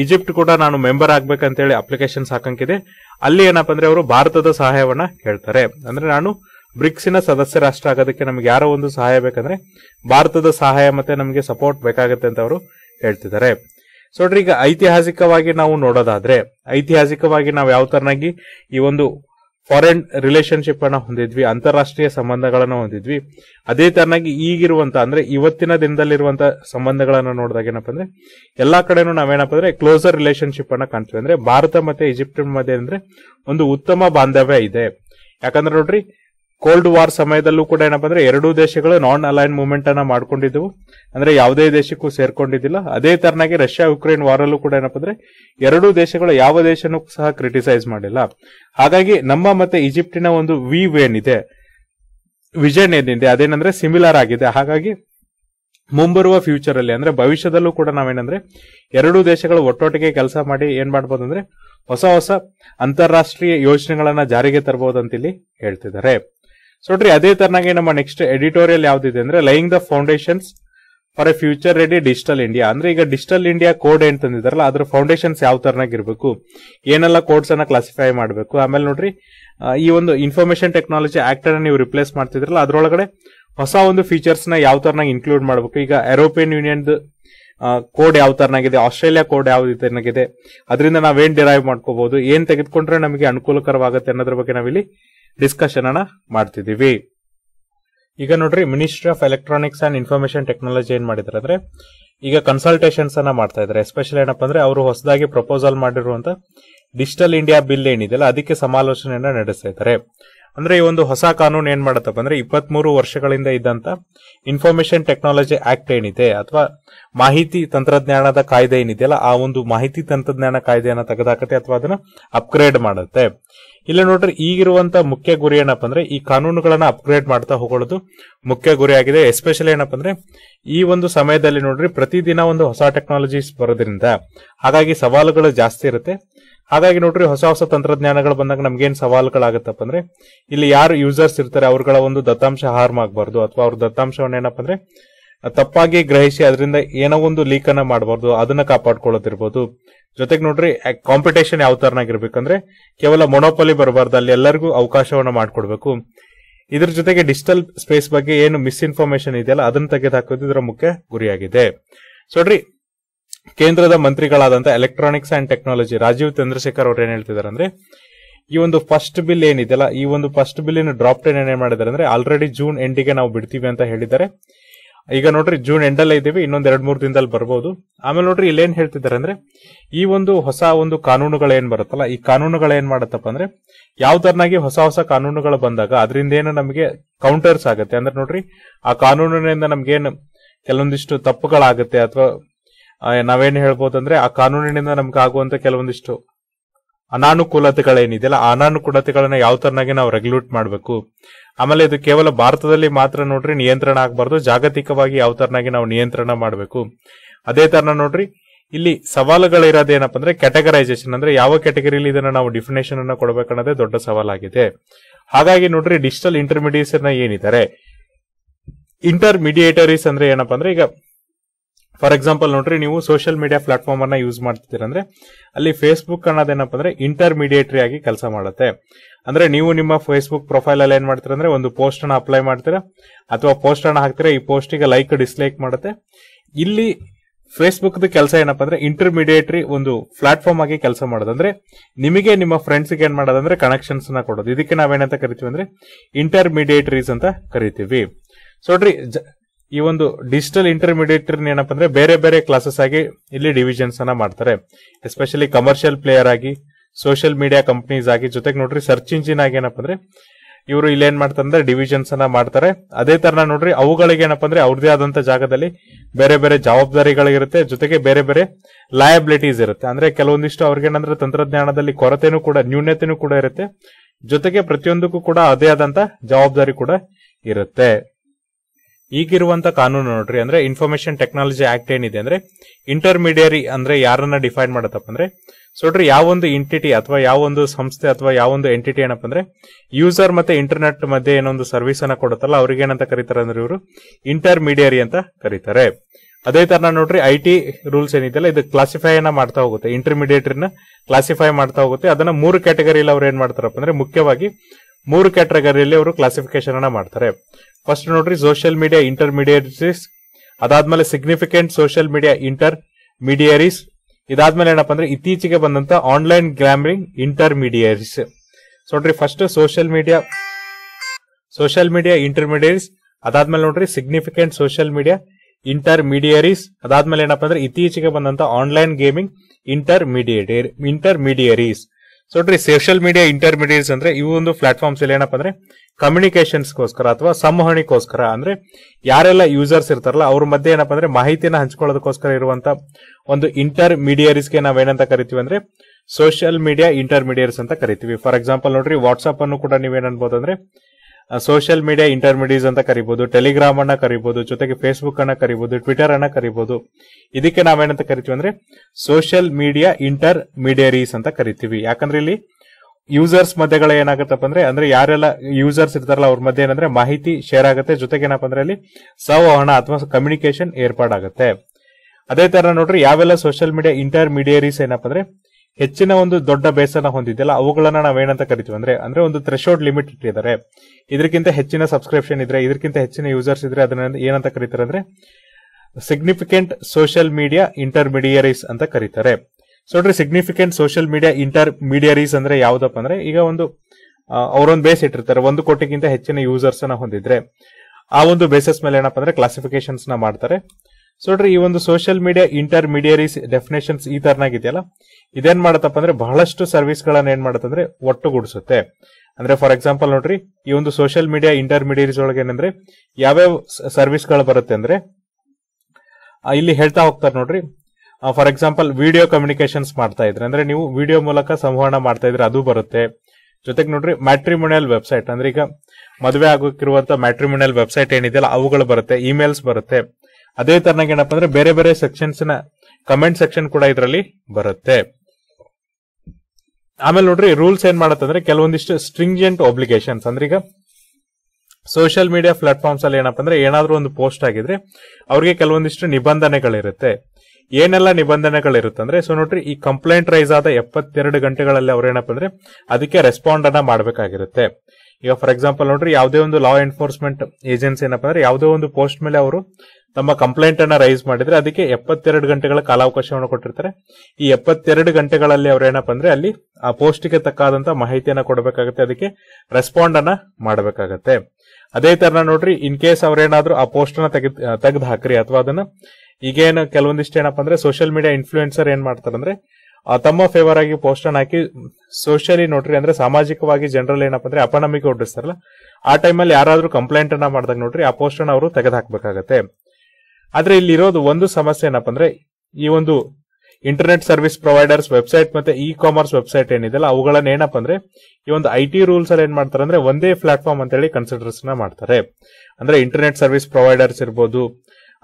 ಈಜಿಪ್ಟ್ ಕೂಡ ನಾನು ಮೆಂಬರ್ ಆಗ್ಬೇಕಂತೇಳಿ ಅಪ್ಲಿಕೇಶನ್ಸ್ ಹಾಕಂಕಿದೆ ಅಲ್ಲಿ ಏನಪ್ಪ ಅಂದ್ರೆ ಅವರು ಭಾರತದ ಸಹಾಯವನ್ನ ಕೇಳ್ತಾರೆ ಅಂದ್ರೆ ನಾನು ಬ್ರಿಕ್ಸಿನ ಸದಸ್ಯ ರಾಷ್ಟ್ರ ಆಗೋದಕ್ಕೆ ನಮ್ಗೆ ಯಾರೋ ಒಂದು ಸಹಾಯ ಬೇಕಂದ್ರೆ ಭಾರತದ ಸಹಾಯ ಮತ್ತೆ ನಮಗೆ ಸಪೋರ್ಟ್ ಬೇಕಾಗುತ್ತೆ ಅಂತ ಅವರು ಹೇಳ್ತಿದ್ದಾರೆ ಸೊ ಈಗ ಐತಿಹಾಸಿಕವಾಗಿ ನಾವು ನೋಡೋದಾದ್ರೆ ಐತಿಹಾಸಿಕವಾಗಿ ನಾವು ಯಾವ ತರನಾಗಿ ಈ ಒಂದು ಫಾರಿನ್ ರಿಲೇಶನ್ಶಿಪ್ ಅನ್ನ ಹೊಂದಿದ್ವಿ ಅಂತಾರಾಷ್ಟ್ರೀಯ ಸಂಬಂಧಗಳನ್ನ ಹೊಂದಿದ್ವಿ ಅದೇ ತರನಾಗಿ ಈಗಿರುವಂತ ಅಂದ್ರೆ ಇವತ್ತಿನ ದಿನದಲ್ಲಿರುವಂತಹ ಸಂಬಂಧಗಳನ್ನ ನೋಡಿದಾಗ ಏನಪ್ಪ ಅಂದ್ರೆ ಎಲ್ಲಾ ಕಡೆನೂ ನಾವೇನಪ್ಪ ಅಂದ್ರೆ ಕ್ಲೋಸರ್ ರಿಲೇಶನ್ಶಿಪ್ ಅನ್ನ ಕಾಣ್ತೀವಿ ಅಂದ್ರೆ ಭಾರತ ಮತ್ತೆ ಈಜಿಪ್ಟ್ ಮಧ್ಯೆ ಅಂದ್ರೆ ಒಂದು ಉತ್ತಮ ಬಾಂಧವ್ಯ ಇದೆ ಯಾಕಂದ್ರೆ ನೋಡ್ರಿ ಕೋಲ್ಡ್ ವಾರ್ ಸಮಯದಲ್ಲೂ ಕೂಡ ಏನಪ್ಪ ಅಂದ್ರೆ ಎರಡೂ ದೇಶಗಳು ನಾನ್ ಅಲೈನ್ ಮೂವ್ಮೆಂಟ್ ಅನ್ನ ಮಾಡ್ಕೊಂಡಿದ್ದವು ಅಂದ್ರೆ ಯಾವುದೇ ದೇಶಕ್ಕೂ ಸೇರ್ಕೊಂಡಿದ್ದಿಲ್ಲ ಅದೇ ತರನಾಗಿ ರಷ್ಯಾ ಉಕ್ರೇನ್ ವಾರಲ್ಲೂ ಕೂಡ ಏನಪ್ಪ ಅಂದ್ರೆ ಎರಡೂ ದೇಶಗಳು ಯಾವ ದೇಶನೂ ಸಹ ಕ್ರಿಟಿಸೈಸ್ ಮಾಡಿಲ್ಲ ಹಾಗಾಗಿ ನಮ್ಮ ಮತ್ತೆ ಈಜಿಪ್ಟಿನ ಒಂದು ವಿ ಏನಿದೆ ವಿಷನ್ ಏನಿದೆ ಅದೇನಂದ್ರೆ ಸಿಮಿಲರ್ ಆಗಿದೆ ಹಾಗಾಗಿ ಮುಂಬರುವ ಫ್ಯೂಚರ್ ಅಲ್ಲಿ ಅಂದ್ರೆ ಭವಿಷ್ಯದಲ್ಲೂ ಕೂಡ ನಾವೇನಂದ್ರೆ ಎರಡೂ ದೇಶಗಳು ಒಟ್ಟೊಟ್ಟಿಗೆ ಕೆಲಸ ಮಾಡಿ ಏನ್ ಮಾಡಬಹುದು ಅಂದ್ರೆ ಹೊಸ ಹೊಸ ಅಂತಾರಾಷ್ಟ್ರೀಯ ಯೋಜನೆಗಳನ್ನ ಜಾರಿಗೆ ತರಬಹುದು ಅಂತ ಇಲ್ಲಿ ಹೇಳ್ತಿದ್ದಾರೆ ನೋಡ್ರಿ ಅದೇ ತರನಾಗಿ ನಮ್ಮ ನೆಕ್ಸ್ಟ್ ಎಡಿಟೋರಿಯಲ್ ಯಾವ್ದಿದೆ ಅಂದ್ರೆ lying the foundations for a future ready digital India ಅಂದ್ರೆ ಈಗ ಡಿಜಿಟಲ್ ಇಂಡಿಯಾ ಕೋಡ್ ಏನ್ ತಂದಿದಾರಲ್ಲ ಅದ್ರ ಫೌಂಡೇಶನ್ಸ್ ಯಾವ ಇರಬೇಕು ಏನೆಲ್ಲ ಕೋಡ್ಸ್ ಅನ್ನ ಕ್ಲಾಸಿಫೈ ಮಾಡಬೇಕು ಆಮೇಲೆ ನೋಡ್ರಿ ಈ ಒಂದು ಇನ್ಫಾರ್ಮೇಶನ್ ಟೆಕ್ನಾಲಜಿ ಆಕ್ಟ್ ಅನ್ನ ನೀವು ರಿಪ್ಲೇಸ್ ಮಾಡ್ತಿದ್ರಲ್ಲ ಅದರೊಳಗಡೆ ಹೊಸ ಒಂದು ಫೀಚರ್ಸ್ ನ ಯಾವ ತರನಾಗಿ ಇನ್ಕ್ಲೂಡ್ ಮಾಡಬೇಕು ಈಗ ಯುರೋಪಿಯನ್ ಯೂನಿಯನ್ ಕೋಡ್ ಯಾವ ತರನಾಗಿದೆ ಆಸ್ಟ್ರೇಲಿಯಾ ಕೋಡ್ ಯಾವ ತರನಾಗಿದೆ ಅದರಿಂದ ನಾವೇನ್ ಡಿರೈವ್ ಮಾಡ್ಕೋಬಹುದು ಏನ್ ತೆಗೆದುಕೊಂಡ್ರೆ ನಮಗೆ ಅನುಕೂಲಕರವಾಗುತ್ತೆ ಅನ್ನೋದ್ರ ಬಗ್ಗೆ ನಾವಿಲ್ಲಿ ಡಿಸ್ಕಷನ್ ಅನ್ನ ಮಾಡ್ತಿದ್ದೀವಿ ಈಗ ನೋಡ್ರಿ ministry of electronics and information technology ಏನ್ ಮಾಡಿದಾರೆ ಅಂದ್ರೆ ಈಗ ಕನ್ಸಲ್ಟೇಷನ್ಸ್ ಅನ್ನ ಮಾಡ್ತಾ ಇದ್ದಾರೆ ಎಸ್ಪೆಷಲಿ ಏನಪ್ಪ ಅಂದ್ರೆ ಅವರು ಹೊಸದಾಗಿ ಪ್ರಪೋಸಲ್ ಮಾಡಿರುವಂತ ಡಿಜಿಟಲ್ ಇಂಡಿಯಾ ಬಿಲ್ ಏನಿದೆಯಲ್ಲ ಅದಕ್ಕೆ ಸಮಾಲೋಚನೆಯನ್ನ ನಡೆಸ್ತಾ ಇದಾರೆ ಅಂದ್ರೆ ಈ ಒಂದು ಹೊಸ ಕಾನೂನು ಏನ್ ಮಾಡತ್ತಪ್ಪ ಅಂದ್ರೆ ಇಪ್ಪತ್ತ್ ವರ್ಷಗಳಿಂದ ಇದ್ದಂತ ಇನ್ಫಾರ್ಮೇಶನ್ ಟೆಕ್ನಾಲಜಿ ಆಕ್ಟ್ ಏನಿದೆ ಅಥವಾ ಮಾಹಿತಿ ತಂತ್ರಜ್ಞಾನದ ಕಾಯ್ದೆ ಏನಿದೆಯಲ್ಲ ಆ ಒಂದು ಮಾಹಿತಿ ತಂತ್ರಜ್ಞಾನ ಕಾಯ್ದೆಯನ್ನ ತೆಗೆದಾಕತ್ತೆ ಅಥವಾ ಅದನ್ನ ಅಪ್ಗ್ರೇಡ್ ಮಾಡುತ್ತೆ ಇಲ್ಲ ನೋಡ್ರಿ ಈಗಿರುವಂತ ಮುಖ್ಯ ಗುರಿ ಏನಪ್ಪ ಅಂದ್ರೆ ಈ ಕಾನೂನುಗಳನ್ನ ಅಪ್ಗ್ರೇಡ್ ಮಾಡ್ತಾ ಹೋಗೋದು ಮುಖ್ಯ ಗುರಿ ಆಗಿದೆ ಎಸ್ಪೆಷಲಿ ಏನಪ್ಪ ಅಂದ್ರೆ ಈ ಒಂದು ಸಮಯದಲ್ಲಿ ನೋಡ್ರಿ ಪ್ರತಿದಿನ ಒಂದು ಹೊಸ ಟೆಕ್ನಾಲಜೀಸ್ ಬರೋದ್ರಿಂದ ಹಾಗಾಗಿ ಸವಾಲುಗಳು ಜಾಸ್ತಿ ಇರುತ್ತೆ ಹಾಗಾಗಿ ನೋಡ್ರಿ ಹೊಸ ಹೊಸ ತಂತ್ರಜ್ಞಾನಗಳು ಬಂದಾಗ ನಮ್ಗೇನ್ ಸವಾಲುಗಳಾಗತ್ತಪ್ಪ ಅಂದ್ರೆ ಇಲ್ಲಿ ಯಾರು ಯೂಸರ್ಸ್ ಇರ್ತಾರೆ ಅವ್ರಗಳ ಒಂದು ದತ್ತಾಂಶ ಹಾರ್ಮ್ ಆಗಬಾರ್ದು ಅಥವಾ ಅವ್ರ ದತ್ತಾಂಶವನ್ನ ಏನಪ್ಪ ಅಂದ್ರೆ ತಪ್ಪಾಗಿ ಗ್ರಹಿಸಿ ಅದರಿಂದ ಏನೋ ಒಂದು ಲೀಕ್ ಅನ್ನ ಮಾಡಬಾರ್ದು ಅದನ್ನ ಕಾಪಾಡ್ಕೊಳ್ಳೋದಿರ್ಬೋದು ಜೊತೆಗೆ ನೋಡ್ರಿ ಕಾಂಪಿಟೇಷನ್ ಯಾವ ತರನಾಗಿರ್ಬೇಕಂದ್ರೆ ಕೇವಲ ಮೊನೋಪಲಿ ಬರಬಾರ್ದು ಅಲ್ಲಿ ಎಲ್ಲರಿಗೂ ಅವಕಾಶವನ್ನ ಮಾಡಿಕೊಡ್ಬೇಕು ಇದ್ರ ಜೊತೆಗೆ ಡಿಜಿಟಲ್ ಸ್ಪೇಸ್ ಬಗ್ಗೆ ಏನು ಮಿಸ್ಇನ್ಫಾರ್ಮೇಶನ್ ಇದೆಯಲ್ಲ ಅದನ್ನ ತೆಗೆದು ಇದರ ಮುಖ್ಯ ಗುರಿಯಾಗಿದೆ ನೋಡ್ರಿ ಕೇಂದ್ರದ ಮಂತ್ರಿಗಳಾದಂತಹ electronics and technology Rajeev Chandrashekhar ಅವ್ರು ಏನ್ ಹೇಳ್ತಿದ್ದಾರೆ ಅಂದ್ರೆ ಈ ಒಂದು ಫಸ್ಟ್ ಬಿಲ್ ಏನಿದೆಯಲ್ಲ ಈ ಒಂದು ಫಸ್ಟ್ ಬಿಲ್ ಡ್ರಾಫ್ಟ್ ಏನ್ ಮಾಡಿದ್ದಾರೆ ಅಂದ್ರೆ ಆಲ್ರೆಡಿ ಜೂನ್ ಎಂಡಿಗೆ ನಾವು ಬಿಡ್ತೀವಿ ಅಂತ ಹೇಳಿದ್ದಾರೆ ಈಗ ನೋಡ್ರಿ ಜೂನ್ ಎಂಡಲ್ಲೇ ಇದ್ದೀವಿ ಇನ್ನೊಂದ್ ಎರಡ್ ಮೂರ್ ದಿನದಲ್ಲಿ ಬರ್ಬೋದು ಆಮೇಲೆ ನೋಡ್ರಿ ಇಲ್ಲೇನ್ ಹೇಳ್ತಿದ್ದಾರೆ ಅಂದ್ರೆ ಈ ಒಂದು ಹೊಸ ಒಂದು ಕಾನೂನುಗಳೇನ್ ಬರುತ್ತಲ್ಲ ಈ ಕಾನೂನುಗಳೇನ್ ಮಾಡತ್ತಪ್ಪ ಅಂದ್ರೆ ಯಾವ್ದನ್ನಾಗಿ ಹೊಸ ಹೊಸ ಕಾನೂನುಗಳು ಬಂದಾಗ ಅದರಿಂದ ಏನು ನಮಗೆ ಕೌಂಟರ್ಸ್ ಆಗುತ್ತೆ ಅಂದ್ರೆ ನೋಡ್ರಿ ಆ ಕಾನೂನಿನಿಂದ ನಮ್ಗೇನು ಕೆಲವೊಂದಿಷ್ಟು ತಪ್ಪುಗಳಾಗುತ್ತೆ ಅಥವಾ ನಾವೇನ್ ಹೇಳ್ಬೋದಂದ್ರೆ ಆ ಕಾನೂನಿನಿಂದ ನಮ್ಗೆ ಆಗುವಂತ ಕೆಲವೊಂದಿಷ್ಟು ಅನಾನುಕೂಲತೆಗಳೇನಿದೆಯಲ್ಲ ಆ ಅನಾನುಕೂಲತೆಗಳನ್ನ ಯಾವ ತರನಾಗಿ ನಾವು ರೆಗ್ಯುಲೇಟ್ ಮಾಡಬೇಕು ಆಮೇಲೆ ಇದು ಕೇವಲ ಭಾರತದಲ್ಲಿ ಮಾತ್ರ ನೋಡ್ರಿ ನಿಯಂತ್ರಣ ಆಗಬಾರ್ದು ಜಾಗತಿಕವಾಗಿ ಯಾವ ತರನಾಗಿ ನಾವು ನಿಯಂತ್ರಣ ಮಾಡಬೇಕು ಅದೇ ತರನ ನೋಡ್ರಿ ಇಲ್ಲಿ ಸವಾಲುಗಳಿರೋದೇನಪ್ಪ ಅಂದ್ರೆ ಕ್ಯಾಟಗರೈಸೇಷನ್ ಅಂದ್ರೆ ಯಾವ ಕ್ಯಾಟಗರಿಲಿ ಇದನ್ನ ನಾವು ಡಿಫಿನೇಷನ್ ಅನ್ನ ಕೊಡಬೇಕನ್ನೋದೇ ದೊಡ್ಡ ಸವಾಲಾಗಿದೆ ಹಾಗಾಗಿ ನೋಡ್ರಿ ಡಿಜಿಟಲ್ ಇಂಟರ್ಮೀಡಿಯೇಟ್ಸ್ ಏನಿದ್ದಾರೆ ಇಂಟರ್ ಅಂದ್ರೆ ಏನಪ್ಪಾ ಅಂದ್ರೆ ಈಗ ಫಾರ್ ಎಕ್ಸಾಂಪಲ್ ನೋಡ್ರಿ ನೀವು ಸೋಷಿಯಲ್ ಮೀಡಿಯಾ ಪ್ಲಾಟ್ಫಾರ್ಮ್ ಅನ್ನ ಯೂಸ್ ಮಾಡ್ತಿದ್ದೀರಂದ್ರೆ ಅಲ್ಲಿ ಫೇಸ್ಬುಕ್ ಅನ್ನೋದೇನಪ್ಪ ಅಂದ್ರೆ ಇಂಟರ್ಮೀಡಿಯೇಟರಿ ಆಗಿ ಕೆಲಸ ಮಾಡುತ್ತೆ ಅಂದ್ರೆ ನೀವು ನಿಮ್ಮ ಫೇಸ್ಬುಕ್ ಪ್ರೊಫೈಲ್ ಅಲ್ಲಿ ಏನ್ ಮಾಡ್ತೀರ ಅಂದ್ರೆ ಒಂದು ಪೋಸ್ಟ್ ಅನ್ನ ಅಪ್ಲೈ ಮಾಡ್ತೀರ ಅಥವಾ ಪೋಸ್ಟ್ ಅನ್ನ ಹಾಕ್ತೀರ ಈ ಪೋಸ್ಟಿಗೆ ಲೈಕ್ ಡಿಸ್ಲೈಕ್ ಮಾಡುತ್ತೆ ಇಲ್ಲಿ ಫೇಸ್ಬುಕ್ ಕೆಲಸ ಏನಪ್ಪಾ ಅಂದ್ರೆ ಇಂಟರ್ಮೀಡಿಯೇಟರಿ ಒಂದು ಪ್ಲಾಟ್ಫಾರ್ಮ್ ಆಗಿ ಕೆಲಸ ಮಾಡೋದಂದ್ರೆ ನಿಮಗೆ ನಿಮ್ಮ ಫ್ರೆಂಡ್ಸ್ ಏನ್ ಮಾಡೋದಂದ್ರೆ ಕನೆಕ್ಷನ್ಸ್ ನ ಕೊಡೋದು ಇದಕ್ಕೆ ನಾವೇನಂತ ಕರಿತೀವಿ ಅಂದ್ರೆ ಇಂಟರ್ಮೀಡಿಯೇಟರೀಸ್ ಅಂತ ಕರಿತೀವಿ ಸೊ ನೋಡ್ರಿ ಈ ಒಂದು ಡಿಜಿಟಲ್ ಇಂಟರ್ಮೀಡಿಯೇಟ್ ಏನಪ್ಪ ಅಂದ್ರೆ ಬೇರೆ ಬೇರೆ ಕ್ಲಾಸಸ್ ಆಗಿ ಇಲ್ಲಿ ಡಿವಿಜನ್ಸ್ ಅನ್ನ ಮಾಡ್ತಾರೆ ಎಸ್ಪೆಷಲಿ ಕಮರ್ಷಿಯಲ್ ಪ್ಲೇಯರ್ ಆಗಿ ಸೋಷಿಯಲ್ ಮೀಡಿಯಾ ಕಂಪನೀಸ್ ಆಗಿ ಜೊತೆಗೆ ನೋಡ್ರಿ ಸರ್ಚ್ ಇಂಜಿನ್ ಆಗಿ ಏನಪ್ಪಾ ಅಂದ್ರೆ ಇವರು ಇಲ್ಲಿ ಏನ್ ಮಾಡ್ತಾರೆ ಅಂದ್ರೆ ಡಿವಿಜನ್ಸ್ ಅನ್ನ ಮಾಡ್ತಾರೆ ಅದೇ ತರ ನೋಡ್ರಿ ಅವುಗಳಿಗೆ ಏನಪ್ಪ ಅಂದ್ರೆ ಅವ್ರದೇ ಆದಂತ ಜಾಗದಲ್ಲಿ ಬೇರೆ ಬೇರೆ ಜವಾಬ್ದಾರಿಗಳಿರುತ್ತೆ ಜೊತೆಗೆ ಬೇರೆ ಬೇರೆ ಲಯಬಿಲಿಟೀಸ್ ಇರುತ್ತೆ ಅಂದ್ರೆ ಕೆಲವೊಂದಿಷ್ಟು ಅವ್ರಿಗೇನಂದ್ರೆ ತಂತ್ರಜ್ಞಾನದಲ್ಲಿ ಕೊರತೆನೂ ಕೂಡ ನ್ಯೂನ್ಯತೆನೂ ಕೂಡ ಇರುತ್ತೆ ಜೊತೆಗೆ ಪ್ರತಿಯೊಂದಕ್ಕೂ ಕೂಡ ಅದೇ ಆದಂತ ಜವಾಬ್ದಾರಿ ಕೂಡ ಇರುತ್ತೆ ಈಗಿರುವಂತ ಕಾನೂನು ನೋಡ್ರಿ ಅಂದ್ರೆ ಇನ್ಫಾರ್ಮೇಶನ್ ಟೆಕ್ನಾಲಜಿ ಆಕ್ಟ್ ಏನಿದೆ ಅಂದ್ರೆ ಇಂಟರ್ಮೀಡಿಯರಿ ಅಂದ್ರೆ ಯಾರನ್ನ ಡಿಫೈನ್ ಮಾಡತ್ತಪ್ಪ ಅಂದ್ರೆ ಸೊ ನೋಡ್ರಿ ಯಾವೊಂದು ಇಂಟಿಟಿ ಅಥವಾ ಯಾವೊಂದು ಸಂಸ್ಥೆ ಅಥವಾ ಯಾವೊಂದು ಎಂಟಿಟಿ ಏನಪ್ಪ ಅಂದ್ರೆ ಯೂಸರ್ ಮತ್ತೆ ಇಂಟರ್ನೆಟ್ ಮಧ್ಯೆ ಏನೊಂದು ಸರ್ವಿಸ್ ಅನ್ನ ಕೊಡುತ್ತಲ್ಲ ಅವ್ರಿಗೆ ಏನಂತ ಕರೀತಾರೆ ಅಂದ್ರೆ ಇವರು ಇಂಟರ್ಮೀಡಿಯರಿ ಅಂತ ಕರೀತಾರೆ ಅದೇ ತರ ನೋಡ್ರಿ ಐ ಟಿ ರೂಲ್ಸ್ ಏನಿದೆಯಲ್ಲ ಇದು ಕ್ಲಾಸಿಫೈ ಅನ್ನ ಮಾಡ್ತಾ ಹೋಗುತ್ತೆ ಇಂಟರ್ಮೀಡಿಯೇಟ್ರಿನ ಕ್ಲಾಸಿಫೈ ಮಾಡ್ತಾ ಹೋಗುತ್ತೆ ಅದನ್ನ ಮೂರು ಕ್ಯಾಟಗರಿಯಲ್ಲಿ ಅವ್ರು ಏನ್ ಮಾಡ್ತಾರಪ್ಪ ಅಂದ್ರೆ ಮುಖ್ಯವಾಗಿ ಮೂರು ಕ್ಯಾಟಗರಿಯಲ್ಲಿ ಅವರು ಕ್ಲಾಸಿಫಿಕೇಶನ್ ಅನ್ನ ಮಾಡ್ತಾರೆ ಫಸ್ಟ್ ನೋಡ್ರಿ ಸೋಷಿಯಲ್ ಮೀಡಿಯಾ ಇಂಟರ್ಮೀಡಿಯರೀಸ್ ಅದಾದ್ಮೇಲೆ significant social media intermediaries ಇದಾದ್ಮೇಲೆ ಏನಪ್ಪಾ ಅಂದ್ರೆ ಇತ್ತೀಚೆಗೆ ಬಂದಂತ ಆನ್ಲೈನ್ ಗ್ಲಾಮರಿಂಗ್ ಮೀಡಿಯರೀಸ್ ನೋಡ್ರಿ first social media social media intermediaries ಅದಾದ್ಮೇಲೆ ನೋಡ್ರಿ ಸಿಗ್ನಿಫಿಕೆಂಟ್ ಸೋಷಿಯಲ್ ಮೀಡಿಯಾ ಇಂಟರ್ಮೀಡಿಯರೀಸ್ ಅದಾದ್ಮೇಲೆ ಏನಪ್ಪಾ ಅಂದ್ರೆ ಇತ್ತೀಚೆಗೆ ಬಂದಂತ online gaming intermediaries so ನೋಡ್ರಿ ಸೋಷಿಯಲ್ ಮೀಡಿಯಾ ಇಂಟರ್ಮೀಡಿಯೇಟ್ಸ್ ಅಂದ್ರೆ ಈ ಒಂದು ಪ್ಲಾಟ್ಫಾರ್ಮ್ಸ್ ಅಲ್ಲಿ ಏನಪ್ಪಾ ಅಂದ್ರೆ ಕಮ್ಯುನಿಕೇಶನ್ಸ್ಗೋಸ್ಕರ ಅಥವಾ ಸಂವಹಣಿಗೋಸ್ಕರ ಅಂದ್ರೆ ಯಾರೆಲ್ಲ ಯೂಸರ್ಸ್ ಇರ್ತಾರಲ್ಲ ಅವ್ರ ಮಧ್ಯೆ ಏನಪ್ಪಾ ಅಂದ್ರೆ ಮಾಹಿತಿನ ಹಂಚ್ಕೊಳ್ಳೋದಕ್ಕೋಸ್ಕರ ಇರುವಂತ ಒಂದು ಇಂಟರ್ ಮೀಡಿಯರಿಸ್ಗೆ ನಾವೇನಂತ ಕರಿತೀವಿ ಅಂದ್ರೆ ಸೋಷಿಯಲ್ ಮೀಡಿಯಾ ಇಂಟರ್ಮೀಡಿಯೇಟ್ಸ್ ಅಂತ ಕರಿತೀವಿ ಫಾರ್ ಎಕ್ಸಾಂಪಲ್ ನೋಡ್ರಿ ವಾಟ್ಸ್ಆಪ್ ಅನ್ನು ಕೂಡ ನೀವೇನ್ ಅನ್ಬೋದು ಅಂದ್ರೆ ಸೋಷಿಯಲ್ ಮೀಡಿಯಾ ಇಂಟರ್ಮೀಡಿಯಸ್ ಅಂತ ಕರಿಬಹುದು ಟೆಲಿಗ್ರಾಮ್ ಅನ್ನ ಕರಿಬಹುದು ಜೊತೆಗೆ ಫೇಸ್ಬುಕ್ ಅನ್ನ ಕರಿಬಹುದು ಟ್ವಿಟರ್ ಅನ್ನ ಕರಿಬಹುದು ಇದಕ್ಕೆ ನಾವೇನಂತ ಕರಿತೀವಿ ಅಂದ್ರೆ ಸೋಷಿಯಲ್ ಮೀಡಿಯಾ ಇಂಟರ್ ಮೀಡಿಯರೀಸ್ ಅಂತ ಕರಿತೀವಿ ಯಾಕಂದ್ರೆ ಇಲ್ಲಿ ಯೂಸರ್ಸ್ ಮಧ್ಯಗಳ ಏನಾಗುತ್ತಪ್ಪ ಅಂದ್ರೆ ಅಂದ್ರೆ ಯಾರೆಲ್ಲ ಯೂಸರ್ಸ್ ಇರ್ತಾರಲ್ಲ ಅವ್ರ ಮಧ್ಯ ಏನಂದ್ರೆ ಮಾಹಿತಿ ಶೇರ್ ಆಗುತ್ತೆ ಜೊತೆಗೆ ಏನಪ್ಪ ಅಂದ್ರೆ ಅಲ್ಲಿ ಸಂವಹನ ಅಥವಾ ಕಮ್ಯುನಿಕೇಶನ್ ಏರ್ಪಾಡಾಗುತ್ತೆ ಅದೇ ತರ ನೋಡ್ರಿ ಯಾವೆಲ್ಲ ಸೋಷಿಯಲ್ ಮೀಡಿಯಾ ಇಂಟರ್ ಮೀಡಿಯರೀಸ್ ಏನಪ್ಪ ಅಂದ್ರೆ ಹೆಚ್ಚಿನ ಒಂದು ದೊಡ್ಡ ಬೇಸನ್ನ ಹೊಂದಿದ್ದಲ್ಲ ಅವುಗಳನ್ನ ನಾವೇನಂತ ಕರಿತೀವಿ ಅಂದ್ರೆ ಅಂದ್ರೆ ಒಂದು ಥ್ರೆಶೋಡ್ ಲಿಮಿಟ್ ಇಟ್ಟಿದ್ದಾರೆ ಇದಕ್ಕಿಂತ ಹೆಚ್ಚಿನ ಸಬ್ಸ್ಕ್ರಿಪ್ಷನ್ ಇದ್ರೆ ಇದಕ್ಕಿಂತ ಹೆಚ್ಚಿನ ಯೂಸರ್ಸ್ ಇದ್ರೆ ಅದನ್ನ ಏನಂತ ಕರೀತಾರೆ ಅಂದ್ರೆ ಸಿಗ್ನಿಫಿಕೆಂಟ್ ಸೋಷಿಯಲ್ ಮೀಡಿಯಾ ಇಂಟರ್ಮೀಡಿಯರೀಸ್ ಅಂತ ಕರೀತಾರೆ ಸೊ ನೋಡ್ರಿ ಸಿಗ್ನಿಫಿಕೆಂಟ್ ಸೋಷಿಯಲ್ ಮೀಡಿಯಾ ಇಂಟರ್ಮೀಡಿಯರೀಸ್ ಅಂದ್ರೆ ಯಾವ್ದಪ್ಪ ಅಂದ್ರೆ ಈಗ ಒಂದು ಅವರೊಂದು ಬೇಸ್ ಇಟ್ಟಿರ್ತಾರೆ ಒಂದು ಕೋಟಿಗಿಂತ ಹೆಚ್ಚಿನ ಯೂಸರ್ಸ್ ಅನ್ನ ಹೊಂದಿದ್ರೆ ಆ ಒಂದು ಬೇಸಸ್ ಮೇಲೆ ಏನಪ್ಪಾ ಅಂದ್ರೆ ಕ್ಲಾಸಿಫಿಕೇಶನ್ಸ್ ನ ಮಾಡ್ತಾರೆ ಸೊ ನೋಡ್ರಿ ಈ ಒಂದು social media intermediaries definitions ಈ ತರನಾಗಿದೆಯಲ್ಲ ಇದೇನ್ ಮಾಡತ್ತಪ್ಪ ಅಂದ್ರೆ ಬಹಳಷ್ಟು ಸರ್ವಿಸ್ ಗಳನ್ನ ಏನ್ ಮಾಡತ್ತಂದ್ರೆ ಒಟ್ಟುಗೂಡಿಸುತ್ತೆ ಅಂದ್ರೆ ಫಾರ್ ಎಕ್ಸಾಂಪಲ್ ನೋಡ್ರಿ ಈ ಒಂದು ಸೋಷಿಯಲ್ ಮೀಡಿಯಾ ಇಂಟರ್ ಒಳಗೆ ಏನಂದ್ರೆ ಯಾವ್ಯಾವ ಸರ್ವಿಸ್ ಗಳು ಬರುತ್ತೆ ಅಂದ್ರೆ ಇಲ್ಲಿ ಹೇಳ್ತಾ ಹೋಗ್ತಾರೆ ನೋಡ್ರಿ ಫಾರ್ ಎಕ್ಸಾಂಪಲ್ ವಿಡಿಯೋ ಕಮ್ಯುನಿಕೇಶನ್ಸ್ ಮಾಡ್ತಾ ಇದ್ರೆ ಅಂದ್ರೆ ನೀವು ವಿಡಿಯೋ ಮೂಲಕ ಸಂವಹನ ಮಾಡ್ತಾ ಇದ್ರೆ ಅದು ಬರುತ್ತೆ ಜೊತೆಗೆ ನೋಡ್ರಿ ಮ್ಯಾಟ್ರಿಮೋನಿಯಲ್ ವೆಬ್ಸೈಟ್ ಅಂದ್ರೆ ಈಗ ಮದುವೆ ಆಗೋಕ್ಕಿರುವಂತ ಮ್ಯಾಟ್ರಿಮೋನಿಯಲ್ ವೆಬ್ಸೈಟ್ ಏನಿದೆಯಲ್ಲ ಅವುಗಳು ಬರುತ್ತೆ ಇಮೇಲ್ಸ್ ಬರುತ್ತೆ ಅದೇ ತರನಾಗಿ ಏನಪ್ಪಾ ಅಂದ್ರೆ ಬೇರೆ ಬೇರೆ ಸೆಕ್ಷನ್ಸ್ ನ ಕಮೆಂಟ್ ಸೆಕ್ಷನ್ ಕೂಡ ಇದರಲ್ಲಿ ಬರುತ್ತೆ ಆಮೇಲೆ ನೋಡ್ರಿ ರೂಲ್ಸ್ ಏನ್ ಅಂದ್ರೆ ಕೆಲವೊಂದಿಷ್ಟು ಸ್ಟ್ರಿಂಜೆಂಟ್ ಒಬ್ಲಿಗೇಷನ್ಸ್ ಅಂದ್ರೆ ಈಗ ಸೋಷಿಯಲ್ ಮೀಡಿಯಾ ಪ್ಲಾಟ್ಫಾರ್ಮ್ಸ್ ಅಲ್ಲಿ ಏನಪ್ಪ ಅಂದ್ರೆ ಏನಾದ್ರೂ ಒಂದು ಪೋಸ್ಟ್ ಆಗಿದ್ರೆ ಅವ್ರಿಗೆ ಕೆಲವೊಂದಿಷ್ಟು ನಿಬಂಧನೆಗಳಿರುತ್ತೆ ಏನೆಲ್ಲ ನಿಬಂಧನೆಗಳಿರುತ್ತೆ ಅಂದ್ರೆ ಸೊ ನೋಡ್ರಿ ಈ ಕಂಪ್ಲೇಂಟ್ ರೈಸ್ ಆದ ಎಪ್ಪತ್ತೆರಡು ಗಂಟೆಗಳಲ್ಲಿ ಅವ್ರು ಏನಪ್ಪ ಅಂದ್ರೆ ಅದಕ್ಕೆ ರೆಸ್ಪಾಂಡ್ ಅನ್ನ ಮಾಡಬೇಕಾಗಿರುತ್ತೆ ಈಗ ಫಾರ್ ಎಕ್ಸಾಂಪಲ್ ನೋಡ್ರಿ ಯಾವುದೇ ಒಂದು ಲಾ ಎನ್ಫೋರ್ಸ್ಮೆಂಟ್ ಏಜೆನ್ಸಿ ಏನಪ್ಪ ಅಂದ್ರೆ ಯಾವುದೇ ಒಂದು ಪೋಸ್ಟ್ ಮೇಲೆ ಅವರು ತಮ್ಮ ಕಂಪ್ಲೇಂಟ್ ಅನ್ನ ರೈಸ್ ಮಾಡಿದ್ರೆ ಅದಕ್ಕೆ ಎಪ್ಪತ್ತೆರಡು ಗಂಟೆಗಳ ಕಾಲಾವಕಾಶವನ್ನು ಕೊಟ್ಟಿರ್ತಾರೆ ಈ ಎಪ್ಪತ್ತೆರಡು ಗಂಟೆಗಳಲ್ಲಿ ಅವ್ರೇನಪ್ಪ ಅಂದ್ರೆ ಅಲ್ಲಿ ಆ ಗೆ ತಕ್ಕಾದಂತ ಮಾಹಿತಿಯನ್ನ ಕೊಡಬೇಕಾಗುತ್ತೆ ಅದಕ್ಕೆ ರೆಸ್ಪಾಂಡ್ ಅನ್ನ ಮಾಡಬೇಕಾಗತ್ತೆ ಅದೇ ತರ ನೋಡ್ರಿ ಇನ್ ಕೇಸ್ ಅವ್ರೇನಾದ್ರೂ ಆ ಪೋಸ್ಟ್ ಅನ್ನ ತೆಗೆದ್ ತೆಗೆದು ಹಾಕ್ರಿ ಅಥವಾ ಅದನ್ನ ಈಗೇನು ಕೆಲವೊಂದಿಷ್ಟು ಏನಪ್ಪ ಅಂದ್ರೆ ಸೋಷಿಯಲ್ ಮೀಡಿಯಾ ಇನ್ಫ್ಲೂಯೆನ್ಸರ್ ಏನ್ ಮಾಡ್ತಾರಂದ್ರೆ ತಮ್ಮ ಫೇವರ್ ಆಗಿ ಪೋಸ್ಟ್ ಅನ್ನ ಹಾಕಿ ಸೋಷಿಯಲಿ ನೋಡ್ರಿ ಅಂದ್ರೆ ಸಾಮಾಜಿಕವಾಗಿ ಜನರಲ್ ಏನಪ್ಪ ಅಂದ್ರೆ ಅಪನಮಿಕ್ ಹೊಡಿಸ್ತಾರಲ್ಲ ಆ ಟೈಮಲ್ಲಿ ಯಾರಾದ್ರೂ ಕಂಪ್ಲೇಂಟ್ ಅನ್ನ ಮಾಡಿದಾಗ ನೋಡ್ರಿ ಆ ಪೋಸ್ಟ್ ಅನ್ನ ಅವರು ತೆಗೆದು ಹಾಕ್ಬೇಕಾಗತ್ತೆ ಆದ್ರೆ ಇಲ್ಲಿರೋದು ಒಂದು ಸಮಸ್ಯೆ ಏನಪ್ಪ ಅಂದ್ರೆ ಈ ಒಂದು ಇಂಟರ್ನೆಟ್ ಸರ್ವಿಸ್ ಪ್ರೊವೈಡರ್ಸ್ ವೆಬ್ಸೈಟ್ ಮತ್ತೆ ಇ ಕಾಮರ್ಸ್ ವೆಬ್ಸೈಟ್ ಏನಿದೆಲ್ಲ ಅವುಗಳನ್ನ ಏನಪ್ಪ ಅಂದ್ರೆ ಈ ಒಂದು ಐ ಟಿ ರೂಲ್ಸ್ ಅಲ್ಲಿ ಏನ್ ಮಾಡ್ತಾರೆ ಅಂದ್ರೆ ಒಂದೇ ಪ್ಲಾಟ್ಫಾರ್ಮ್ ಅಂತ ಹೇಳಿ ಕನ್ಸಿಡರೇಷನ್ ಮಾಡ್ತಾರೆ ಅಂದ್ರೆ ಇಂಟರ್ನೆಟ್ ಸರ್ವಿಸ್ ಪ್ರೊವೈಡರ್ಸ್ ಇರ್ಬೋದು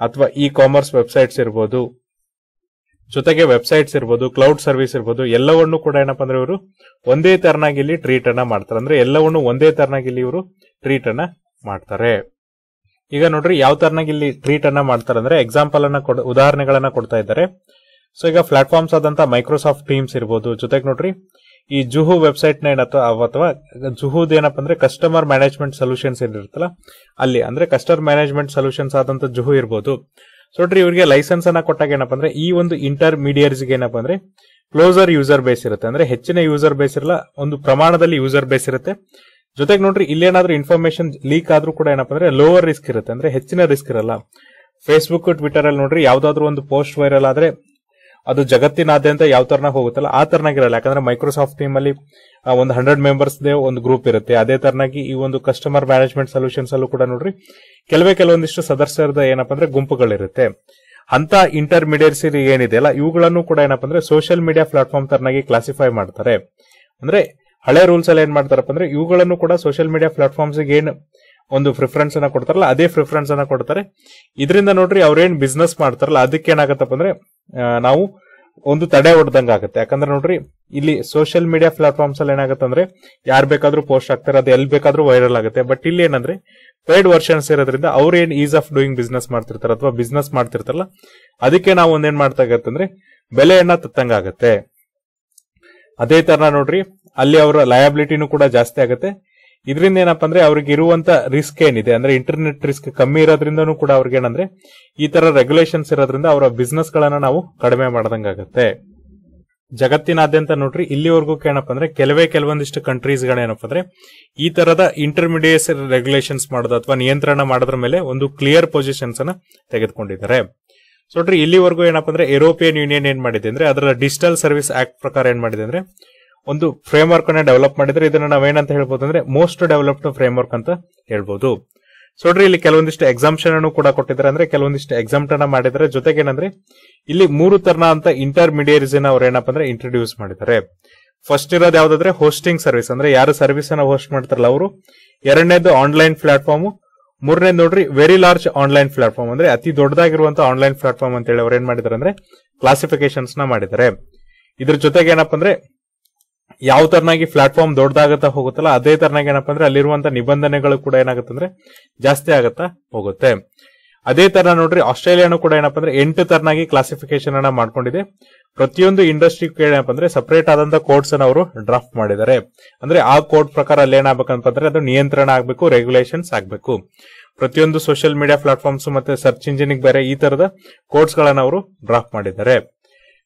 ಅಥವಾ ಇ ಕಾಮರ್ಸ್ ವೆಬ್ಸೈಟ್ಸ್ ಇರ್ಬೋದು ಜೊತೆಗೆ ವೆಬ್ಸೈಟ್ಸ್ ಇರ್ಬೋದು ಕ್ಲೌಡ್ ಸರ್ವಿಸ್ ಇರ್ಬೋದು ಎಲ್ಲವನ್ನೂ ಕೂಡ ಏನಪ್ಪ ಅಂದ್ರೆ ಇವರು ಒಂದೇ ತರನಾಗಿ ಇಲ್ಲಿ ಟ್ರೀಟ್ ಅನ್ನ ಮಾಡ್ತಾರೆ ಅಂದ್ರೆ ಎಲ್ಲವನ್ನೂ ಒಂದೇ ತರನಾಗಿ ಇಲ್ಲಿ ಇವರು ಟ್ರೀಟ್ ಅನ್ನ ಮಾಡ್ತಾರೆ ಈಗ ನೋಡ್ರಿ ಯಾವ ತರನಾಗಿ ಇಲ್ಲಿ ಟ್ರೀಟ್ ಅನ್ನ ಮಾಡ್ತಾರೆ ಅಂದ್ರೆ ಎಕ್ಸಾಂಪಲ್ ಅನ್ನ ಉದಾಹರಣೆಗಳನ್ನ ಕೊಡ್ತಾ ಇದ್ದಾರೆ ಸೊ ಈಗ ಪ್ಲಾಟ್ಫಾರ್ಮ್ಸ್ ಆದಂತ ಮೈಕ್ರೋಸಾಫ್ಟ್ ಟೀಮ್ಸ್ ಇರ್ಬೋದು ಜೊತೆಗೆ ನೋಡ್ರಿ ಈ ಜುಹು ವೆಬ್ಸೈಟ್ ನ ಏನತ್ತ ಅಥವಾ ಜುಹುದ್ ಏನಪ್ಪ ಅಂದ್ರೆ ಕಸ್ಟಮರ್ ಮ್ಯಾನೇಜ್ಮೆಂಟ್ ಸೊಲ್ಯೂಷನ್ಸ್ ಏನಿರುತ್ತಲ್ಲ ಅಲ್ಲಿ ಅಂದ್ರೆ ಕಸ್ಟಮರ್ ಮ್ಯಾನೇಜ್ಮೆಂಟ್ ಸೊಲ್ಯೂಷನ್ಸ್ ಆದಂತ ಜುಹು ಇರ್ಬೋದು ಸೊ ನೋಡ್ರಿ ಇವರಿಗೆ ಲೈಸೆನ್ಸ್ ಅನ್ನ ಕೊಟ್ಟಾಗ ಏನಪ್ಪ ಅಂದ್ರೆ ಈ ಒಂದು ಇಂಟರ್ ಗೆ ಏನಪ್ಪ ಅಂದ್ರೆ ಕ್ಲೋಸರ್ ಯೂಸರ್ ಬೇಸ್ ಇರುತ್ತೆ ಅಂದ್ರೆ ಹೆಚ್ಚಿನ ಯೂಸರ್ ಬೇಸ್ ಇರಲ್ಲ ಒಂದು ಪ್ರಮಾಣದಲ್ಲಿ ಯೂಸರ್ ಬೇಸ್ ಇರುತ್ತೆ ಜೊತೆಗೆ ನೋಡ್ರಿ ಇಲ್ಲೇನಾದ್ರೂ ಇನ್ಫಾರ್ಮೇಶನ್ ಲೀಕ್ ಆದ್ರೂ ಕೂಡ ಏನಪ್ಪ ಅಂದ್ರೆ ಲೋವರ್ ರಿಸ್ಕ್ ಇರುತ್ತೆ ಅಂದ್ರೆ ಹೆಚ್ಚಿನ ರಿಸ್ಕ್ ಇರಲ್ಲ ಫೇಸ್ಬುಕ್ ಟ್ವಿಟರ್ ಅಲ್ಲಿ ನೋಡ್ರಿ ಯಾವ್ದಾದ್ರು ಒಂದು ಪೋಸ್ಟ್ ವೈರಲ್ ಆದ್ರೆ ಅದು ಜಗತ್ತಿನಾದ್ಯಂತ ಯಾವ ತರನಾಗ ಹೋಗುತ್ತಲ್ಲ ಆ ತರನಾಗಿರಲ್ಲ ಯಾಕಂದ್ರೆ ಮೈಕ್ರೋಸಾಫ್ಟ್ ಟೀಮ್ ಅಲ್ಲಿ ಒಂದು ಹಂಡ್ರೆಡ್ ಮೆಂಬರ್ಸ್ ಒಂದು ಗ್ರೂಪ್ ಇರುತ್ತೆ ಅದೇ ತರನಾಗಿ ಈ ಒಂದು ಕಸ್ಟಮರ್ ಮ್ಯಾನೇಜ್ಮೆಂಟ್ ಸೊಲ್ಯೂಷನ್ಸ್ ಅಲ್ಲೂ ಕೂಡ ನೋಡ್ರಿ ಕೆಲವೇ ಕೆಲವೊಂದಿಷ್ಟು ಸದಸ್ಯರದ ಏನಪ್ಪ ಅಂದ್ರೆ ಗುಂಪುಗಳಿರುತ್ತೆ ಅಂತ ಇಂಟರ್ಮೀಡಿಯೇಟ್ಸ್ ಏನಿದೆ ಅಲ್ಲ ಇವುಗಳನ್ನು ಕೂಡ ಏನಪ್ಪ ಅಂದ್ರೆ ಸೋಷಿಯಲ್ ಮೀಡಿಯಾ ಪ್ಲಾಟ್ಫಾರ್ಮ್ ತರನಾಗಿ ಕ್ಲಾಸಿಫೈ ಮಾಡ್ತಾರೆ ಅಂದ್ರೆ ಹಳೆ ರೂಲ್ಸ್ ಅಲ್ಲಿ ಏನ್ ಮಾಡ್ತಾರಪ್ಪ ಅಂದ್ರೆ ಇವುಗಳನ್ನು ಕೂಡ ಸೋಷಿಯಲ್ ಮೀಡಿಯಾ ಪ್ಲಾಟ್ಫಾರ್ಮ್ಸ್ ಏನು ಒಂದು ಪ್ರಿಫರೆನ್ಸ್ ಅನ್ನ ಕೊಡ್ತಾರಲ್ಲ ಅದೇ ಪ್ರಿಫರೆನ್ಸ್ ಅನ್ನ ಕೊಡ್ತಾರೆ ಇದರಿಂದ ನೋಡ್ರಿ ಅವ್ರೇನ್ ಬಿಸ್ನೆಸ್ ಮಾಡ್ತಾರಲ್ಲ ಅದಕ್ಕೆ ಏನಾಗತ್ತಪ್ಪ ಅಂದ್ರೆ ನಾವು ಒಂದು ತಡೆ ಹೊಡೆದಂಗ ಆಗುತ್ತೆ ಯಾಕಂದ್ರೆ ನೋಡ್ರಿ ಇಲ್ಲಿ ಸೋಷಿಯಲ್ ಮೀಡಿಯಾ ಪ್ಲಾಟ್ಫಾರ್ಮ್ಸ್ ಅಲ್ಲಿ ಏನಾಗುತ್ತೆ ಅಂದ್ರೆ ಯಾರು ಬೇಕಾದ್ರೂ ಪೋಸ್ಟ್ ಆಗ್ತಾರೆ ಅದು ಎಲ್ಲಿ ಬೇಕಾದ್ರೂ ವೈರಲ್ ಆಗುತ್ತೆ ಬಟ್ ಇಲ್ಲಿ ಏನಂದ್ರೆ ಪೇಯ್ಡ್ ವರ್ಷನ್ಸ್ ಇರೋದ್ರಿಂದ ಅವ್ರ ಏನ್ ಈಸ್ ಆಫ್ ಡೂಯಿಂಗ್ ಬಿಸ್ನೆಸ್ ಮಾಡ್ತಿರ್ತಾರೆ ಅಥವಾ ಬಿಸ್ನೆಸ್ ಮಾಡ್ತಿರ್ತಾರಲ್ಲ ಅದಕ್ಕೆ ನಾವು ಒಂದೇನ್ ಮಾಡ್ತಾ ಅಂದ್ರೆ ಬೆಲೆಯನ್ನ ತತ್ತಂಗ ಅದೇ ತರ ನೋಡ್ರಿ ಅಲ್ಲಿ ಅವರ ಲಯಾಬಿಲಿಟಿನೂ ಕೂಡ ಜಾಸ್ತಿ ಆಗುತ್ತೆ ಇದರಿಂದ ಏನಪ್ಪಾ ಅಂದ್ರೆ ಅವ್ರಿಗೆ ಇರುವಂತ ರಿಸ್ಕ್ ಏನಿದೆ ಅಂದ್ರೆ ಇಂಟರ್ನೆಟ್ ರಿಸ್ಕ್ ಕಮ್ಮಿ ಇರೋದ್ರಿಂದ ಕೂಡ ಅವ್ರಿಗೆ ಏನಂದ್ರೆ ಈ ತರ ರೆಗ್ಯುಲೇಷನ್ಸ್ ಇರೋದ್ರಿಂದ ಅವರ ಬಿಸ್ನೆಸ್ ಗಳನ್ನ ನಾವು ಕಡಿಮೆ ಆಗುತ್ತೆ ಜಗತ್ತಿನಾದ್ಯಂತ ನೋಡ್ರಿ ಇಲ್ಲಿವರೆಗೂ ಏನಪ್ಪ ಅಂದ್ರೆ ಕೆಲವೇ ಕೆಲವೊಂದಿಷ್ಟು ಕಂಟ್ರೀಸ್ ಗಳೇನಪ್ಪ ಅಂದ್ರೆ ಈ ತರದ ಇಂಟರ್ಮೀಡಿಯೇಟ್ ರೆಗ್ಯುಲೇಷನ್ಸ್ ಮಾಡೋದು ಅಥವಾ ನಿಯಂತ್ರಣ ಮಾಡೋದ್ರ ಮೇಲೆ ಒಂದು ಕ್ಲಿಯರ್ ಪೊಸಿಷನ್ಸ್ ಅನ್ನ ತೆಗೆದುಕೊಂಡಿದ್ದಾರೆ ಸೊ ನೋಡ್ರಿ ಇಲ್ಲಿವರೆಗೂ ಏನಪ್ಪ ಅಂದ್ರೆ ಯುರೋಪಿಯನ್ ಯೂನಿಯನ್ ಏನ್ ಮಾಡಿದೆ ಅಂದ್ರೆ ಅದರ ಡಿಜಿಟಲ್ ಸರ್ವಿಸ್ ಆಕ್ಟ್ ಪ್ರಕಾರ ಏನ್ ಮಾಡಿದೆ ಅಂದ್ರೆ ಒಂದು ಫ್ರೇಮ್ ವರ್ಕ್ ಅನ್ನ ಡೆವಲಪ್ ಮಾಡಿದ್ರೆ ಇದನ್ನ ನಾವೇನಂತ ಹೇಳ್ಬೋದು ಅಂದ್ರೆ ಮೋಸ್ಟ್ ಡೆವಲಪ್ಡ್ ಫ್ರೇಮ್ ವರ್ಕ್ ಅಂತ ಹೇಳ್ಬೋದು ಸೊ ನೋಡ್ರಿ ಇಲ್ಲಿ ಕೆಲವೊಂದಿಷ್ಟು ಎಕ್ಸಾಮ್ಷನ್ ಅನ್ನು ಕೂಡ ಕೊಟ್ಟಿದ್ದಾರೆ ಅಂದ್ರೆ ಕೆಲವೊಂದಿಷ್ಟು ಎಕ್ಸಾಮ್ ಅನ್ನ ಮಾಡಿದ್ರೆ ಜೊತೆಗೆ ಏನಂದ್ರೆ ಇಲ್ಲಿ ಮೂರು ತರನ ಅಂತ ಇಂಟರ್ಮೀಡಿಯೇಟ್ಸ್ ಅವ್ರು ಏನಪ್ಪ ಅಂದ್ರೆ ಇಂಟ್ರೊಡ್ಯೂಸ್ ಮಾಡಿದ್ದಾರೆ ಫಸ್ಟ್ ಇರೋದು ಯಾವ್ದಾದ್ರೆ ಹೋಸ್ಟಿಂಗ್ ಸರ್ವಿಸ್ ಅಂದ್ರೆ ಯಾರು ಸರ್ವಿಸ್ ಅನ್ನ ಹೋಸ್ಟ್ ಮಾಡ್ತಾರಲ್ಲ ಅವರು ಎರಡನೇದು ಆನ್ಲೈನ್ ಪ್ಲಾಟ್ಫಾರ್ಮ್ ಮೂರನೇ ನೋಡ್ರಿ ವೆರಿ ಲಾರ್ಜ್ ಆನ್ಲೈನ್ ಪ್ಲಾಟ್ಫಾರ್ಮ್ ಅಂದ್ರೆ ಅತಿ ದೊಡ್ಡದಾಗಿರುವಂತಹ ಆನ್ಲೈನ್ ಪ್ಲಾಟ್ಫಾರ್ಮ್ ಅಂತ ಹೇಳಿ ಅವ್ರು ಏನ್ ಮಾಡಿದಾರೆ ಅಂದ್ರೆ ಕ್ಲಾಸಿಫಿಕೇಶನ್ಸ್ ನ ಮಾಡಿದ್ದಾರೆ ಇದ್ರ ಜೊತೆಗೆ ಏನಪ್ಪ ಅಂದ್ರೆ ಯಾವ ತರನಾಗಿ ಪ್ಲಾಟ್ಫಾರ್ಮ್ ದೊಡ್ಡದಾಗತ್ತಾ ಹೋಗುತ್ತಲ್ಲ ಅದೇ ತರನಾಗಿ ಏನಪ್ಪ ಅಂದ್ರೆ ಅಲ್ಲಿರುವಂತಹ ನಿಬಂಧನೆಗಳು ಕೂಡ ಏನಾಗುತ್ತೆ ಜಾಸ್ತಿ ಆಗತ್ತಾ ಹೋಗುತ್ತೆ ಅದೇ ತರ ನೋಡ್ರಿ ಆಸ್ಟ್ರೇಲಿಯಾನು ಕೂಡ ಏನಪ್ಪ ಅಂದ್ರೆ ಎಂಟು ತರನಾಗಿ ಕ್ಲಾಸಿಫಿಕೇಶನ್ ಅನ್ನ ಮಾಡ್ಕೊಂಡಿದೆ ಪ್ರತಿಯೊಂದು ಇಂಡಸ್ಟ್ರಿ ಏನಪ್ಪ ಅಂದ್ರೆ ಸಪರೇಟ್ ಆದಂತ ಕೋಡ್ಸ್ ಅನ್ನ ಅವರು ಡ್ರಾಫ್ಟ್ ಮಾಡಿದ್ದಾರೆ ಅಂದ್ರೆ ಆ ಕೋಡ್ ಪ್ರಕಾರ ಅಲ್ಲಿ ಏನಾಗ್ಬೇಕಂತಂದ್ರೆ ಅದು ನಿಯಂತ್ರಣ ಆಗಬೇಕು ರೆಗ್ಯುಲೇಷನ್ಸ್ ಆಗಬೇಕು ಪ್ರತಿಯೊಂದು ಸೋಷಿಯಲ್ ಮೀಡಿಯಾ ಪ್ಲಾಟ್ಫಾರ್ಮ್ಸ್ ಮತ್ತೆ ಸರ್ಚ್ ಇಂಜಿನ್ ಬೇರೆ ಈ ತರದ ಕೋಡ್ಸ್ ಗಳನ್ನ ಅವರು ಡ್ರಾಫ್ಟ್ ಮಾಡಿದ್ದಾರೆ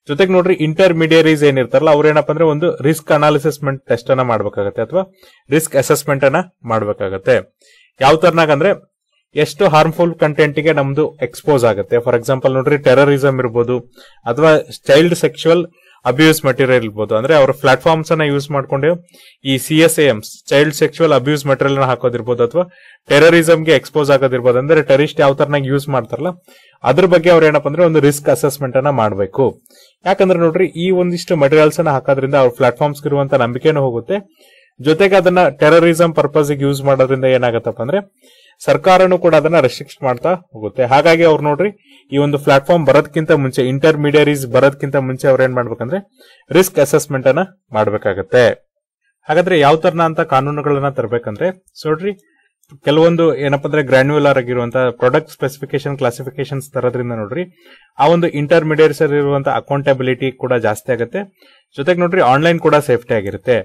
ಜೊತೆಗೆ ನೋಡ್ರಿ ಇಂಟರ್ ಮೀಡಿಯರೀಸ್ ಏನಿರ್ತಾರಲ್ಲ ಅವ್ರು ಏನಪ್ಪ ಅಂದ್ರೆ ಒಂದು ರಿಸ್ಕ್ ಅನಾಲಿಸಿಸ್ಮೆಂಟ್ ಟೆಸ್ಟ್ ಅನ್ನ ಮಾಡ್ಬೇಕಾಗತ್ತೆ ಅಥವಾ ರಿಸ್ಕ್ ಅಸೆಸ್ಮೆಂಟ್ ಅನ್ನ ಮಾಡಬೇಕಾಗತ್ತೆ ಯಾವ ತರನಾಗ ಅಂದ್ರೆ ಎಷ್ಟು ಹಾರ್ಮ್ಫುಲ್ ಕಂಟೆಂಟ್ ಗೆ ನಮ್ದು ಎಕ್ಸ್ಪೋಸ್ ಆಗುತ್ತೆ ಫಾರ್ ಎಕ್ಸಾಂಪಲ್ ನೋಡ್ರಿ ಟೆರರಿಸಮ್ ಇರ್ಬೋದು ಅಥವಾ ಚೈಲ್ಡ್ ಸೆಕ್ಷುವಲ್ ಅಬ್ಯೂಸ್ ಮೆಟೀರಿಯಲ್ ಇರ್ಬೋದು ಅಂದ್ರೆ ಅವ್ರ ಪ್ಲಾಟ್ಫಾರ್ಮ್ಸ್ ಅನ್ನ ಯೂಸ್ ಮಾಡ್ಕೊಂಡು ಈ C S Ms child sexual abuse material ನ ಹಾಕೋದಿರ್ಬೋದು ಅಥವಾ ಟೆರರಿಸಮ್ಗೆ ಎಕ್ಸ್ಪೋಸ್ ಆಗೋದಿರ್ಬೋದು ಅಂದ್ರೆ ಟೆರಿಸ್ಟ್ ಯಾವ ತರನಾಗ ಯೂಸ್ ಮಾಡ್ತಾರಲ್ಲ ಅದ್ರ ಬಗ್ಗೆ ಅವ್ರು ಏನಪ್ಪ ಅಂದ್ರೆ ಒಂದು ರಿಸ್ಕ್ ಅಸೆಸ್ಮೆಂಟ್ ಅನ್ನ ಮಾಡಬೇಕು ಯಾಕಂದ್ರೆ ನೋಡ್ರಿ ಈ ಒಂದಿಷ್ಟು ಮೆಟೀರಿಯಲ್ಸ್ ಅನ್ನ ಹಾಕೋದ್ರಿಂದ ಅವ್ರ ಪ್ಲಾಟ್ಫಾರ್ಮ್ಸ್ ಇರುವಂತ ನಂಬಿಕೆನೂ ಹೋಗುತ್ತೆ ಜೊತೆಗೆ ಅದನ್ನ ಟೆರರಿಸಮ್ ಪರ್ಪಸ್ ಯೂಸ್ ಮಾಡೋದ್ರಿಂದ ಏನಾಗತ್ತಪ್ಪ ಅಂದ್ರೆ ಸರ್ಕಾರನು ಕೂಡ ಅದನ್ನ ರೆಸ್ಟ್ರಿಕ್ಟ್ ಮಾಡ್ತಾ ಹೋಗುತ್ತೆ ಹಾಗಾಗಿ ಅವ್ರು ನೋಡ್ರಿ ಈ ಒಂದು ಪ್ಲಾಟ್ಫಾರ್ಮ್ ಬರೋದಕ್ಕಿಂತ ಮುಂಚೆ ಇಂಟರ್ಮೀಡಿಯರೀಸ್ ಬರೋದಕ್ಕಿಂತ ಮುಂಚೆ ಅವ್ರು ಏನ್ ಮಾಡ್ಬೇಕಂದ್ರೆ ರಿಸ್ಕ್ ಅಸೆಸ್ಮೆಂಟ್ ಅನ್ನ ಮಾಡ್ಬೇಕಾಗತ್ತೆ ಹಾಗಾದ್ರೆ ಯಾವ ತರನ ಅಂತ ಕಾನೂನುಗಳನ್ನ ತರಬೇಕಂದ್ರೆ ನೋಡ್ರಿ ಕೆಲವೊಂದು ಏನಪ್ಪ ಅಂದ್ರೆ ಗ್ರಾನ್ಯುಲರ್ ಆಗಿರುವಂತಹ ಪ್ರಾಡಕ್ಟ್ ಸ್ಪೆಸಿಫಿಕೇಶನ್ ಕ್ಲಾಸಿಫಿಕೇಶನ್ಸ್ ತರೋದ್ರಿಂದ ನೋಡ್ರಿ ಆ ಒಂದು ಇಂಟರ್ಮೀಡಿಯೇಟ್ಸ್ ಇರುವಂತಹ ಅಕೌಂಟಬಿಲಿಟಿ ಕೂಡ ಜಾಸ್ತಿ ಆಗುತ್ತೆ ಜೊತೆಗೆ ನೋಡ್ರಿ ಆನ್ಲೈನ್ ಕೂಡ ಸೇಫ್ಟಿ ಆಗಿರುತ್ತೆ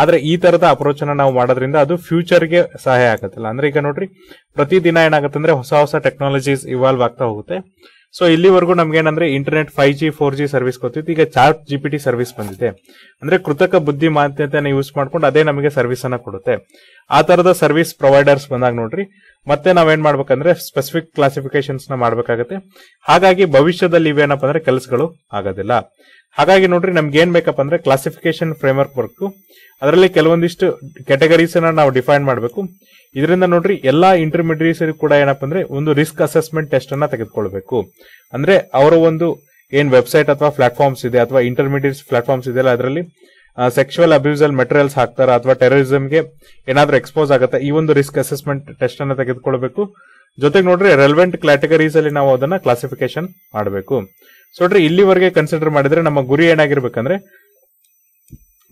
ಆದ್ರೆ ಈ ತರದ ಅಪ್ರೋಚ್ ಅನ್ನ ನಾವು ಮಾಡೋದ್ರಿಂದ ಅದು ಫ್ಯೂಚರ್ಗೆ ಸಹಾಯ ಆಗತ್ತಲ್ಲ ಅಂದ್ರೆ ಈಗ ನೋಡ್ರಿ ಪ್ರತಿ ದಿನ ಏನಾಗುತ್ತೆ ಅಂದ್ರೆ ಹೊಸ ಹೊಸ ಟೆಕ್ನಾಲಜೀಸ್ ಇವಾಲ್ವ್ ಆಗ್ತಾ ಹೋಗುತ್ತೆ ಸೊ ಇಲ್ಲಿವರೆಗೂ ನಮ್ಗೆ ಏನಂದ್ರೆ internet five G four G service ಕೊತ್ತಿತ್ತು ಈಗ chat G P T service ಬಂದಿದೆ ಅಂದ್ರೆ ಕೃತಕ ಬುದ್ಧಿ ಬುದ್ಧಿಮಾನ್ಯತೆಯನ್ನು ಯೂಸ್ ಮಾಡ್ಕೊಂಡು ಅದೇ ನಮಗೆ ಸರ್ವಿಸ್ ಅನ್ನ ಕೊಡುತ್ತೆ ಆ ತರದ ಸರ್ವಿಸ್ ಪ್ರೊವೈಡರ್ಸ್ ಬಂದಾಗ ನೋಡ್ರಿ ಮತ್ತೆ ನಾವೇನ್ ಮಾಡ್ಬೇಕಂದ್ರೆ ಸ್ಪೆಸಿಫಿಕ್ ಕ್ಲಾಸಿಫಿಕೇಶನ್ಸ್ ನ ಮಾಡ್ಬೇಕಾಗತ್ತೆ ಹಾಗಾಗಿ ಭವಿಷ್ಯದಲ್ಲಿ ಇವೇನಪ್ಪ ಅಂದ್ರೆ ಕೆಲಸಗಳು ಆಗೋದಿಲ್ಲ ಹಾಗಾಗಿ ನೋಡ್ರಿ ನಮ್ಗೆ ಏನ್ ಬೇಕಪ್ಪ ಅಂದ್ರೆ ಕ್ಲಾಸಿಫಿಕೇಶನ್ ಫ್ರೇಮ್ ವರ್ಕ್ ಅದರಲ್ಲಿ ಕೆಲವೊಂದಿಷ್ಟು ಕ್ಯಾಟಗರೀಸ್ ಅನ್ನ ನಾವು ಡಿಫೈನ್ ಮಾಡಬೇಕು ಇದರಿಂದ ನೋಡ್ರಿ ಎಲ್ಲಾ ಇಂಟರ್ಮೀಡಿಯೇಟ್ಸ್ ಕೂಡ ಏನಪ್ಪ ಅಂದ್ರೆ ಒಂದು ರಿಸ್ಕ್ ಅಸೆಸ್ಮೆಂಟ್ ಟೆಸ್ಟ್ ಅನ್ನ ತೆಗೆದುಕೊಳ್ಬೇಕು ಅಂದ್ರೆ ಅವರ ಒಂದು ಏನ್ ವೆಬ್ಸೈಟ್ ಅಥವಾ ಪ್ಲಾಟ್ಫಾರ್ಮ್ಸ್ ಇದೆ ಅಥವಾ ಇಂಟರ್ಮೀಡಿಯೇಟ್ಸ್ ಪ್ಲಾಟ್ಫಾರ್ಮ್ಸ್ ಇದೆಯಲ್ಲ ಅದರಲ್ಲಿ ಸೆಕ್ಷುವಲ್ ಅಬ್ಯೂಸಲ್ ಮೆಟೀರಿಯಲ್ಸ್ ಹಾಕ್ತಾರ ಅಥವಾ ಟೆರರಿಸಮ್ಗೆ ಏನಾದರೂ ಎಕ್ಸ್ಪೋಸ್ ಆಗುತ್ತೆ ಈ ಒಂದು ರಿಸ್ಕ್ ಅಸೆಸ್ಮೆಂಟ್ ಟೆಸ್ಟ್ ಅನ್ನು ತೆಗೆದುಕೊಳ್ಬೇಕು ಜೊತೆಗೆ ನೋಡ್ರಿ ರೆಲ್ವೆಂಟ್ ಕ್ಯಾಟಗರೀಸ್ ಅಲ್ಲಿ ನಾವು ಅದನ್ನ ಕ್ಲಾಸಿಫಿಕೇಶನ್ ಮಾಡಬೇಕು ಸೊ ನೋಡ್ರಿ ಇಲ್ಲಿವರೆಗೆ ಕನ್ಸಿಡರ್ ಮಾಡಿದ್ರೆ ನಮ್ಮ ಗುರಿ ಏನಾಗಿರ್ಬೇಕಂದ್ರೆ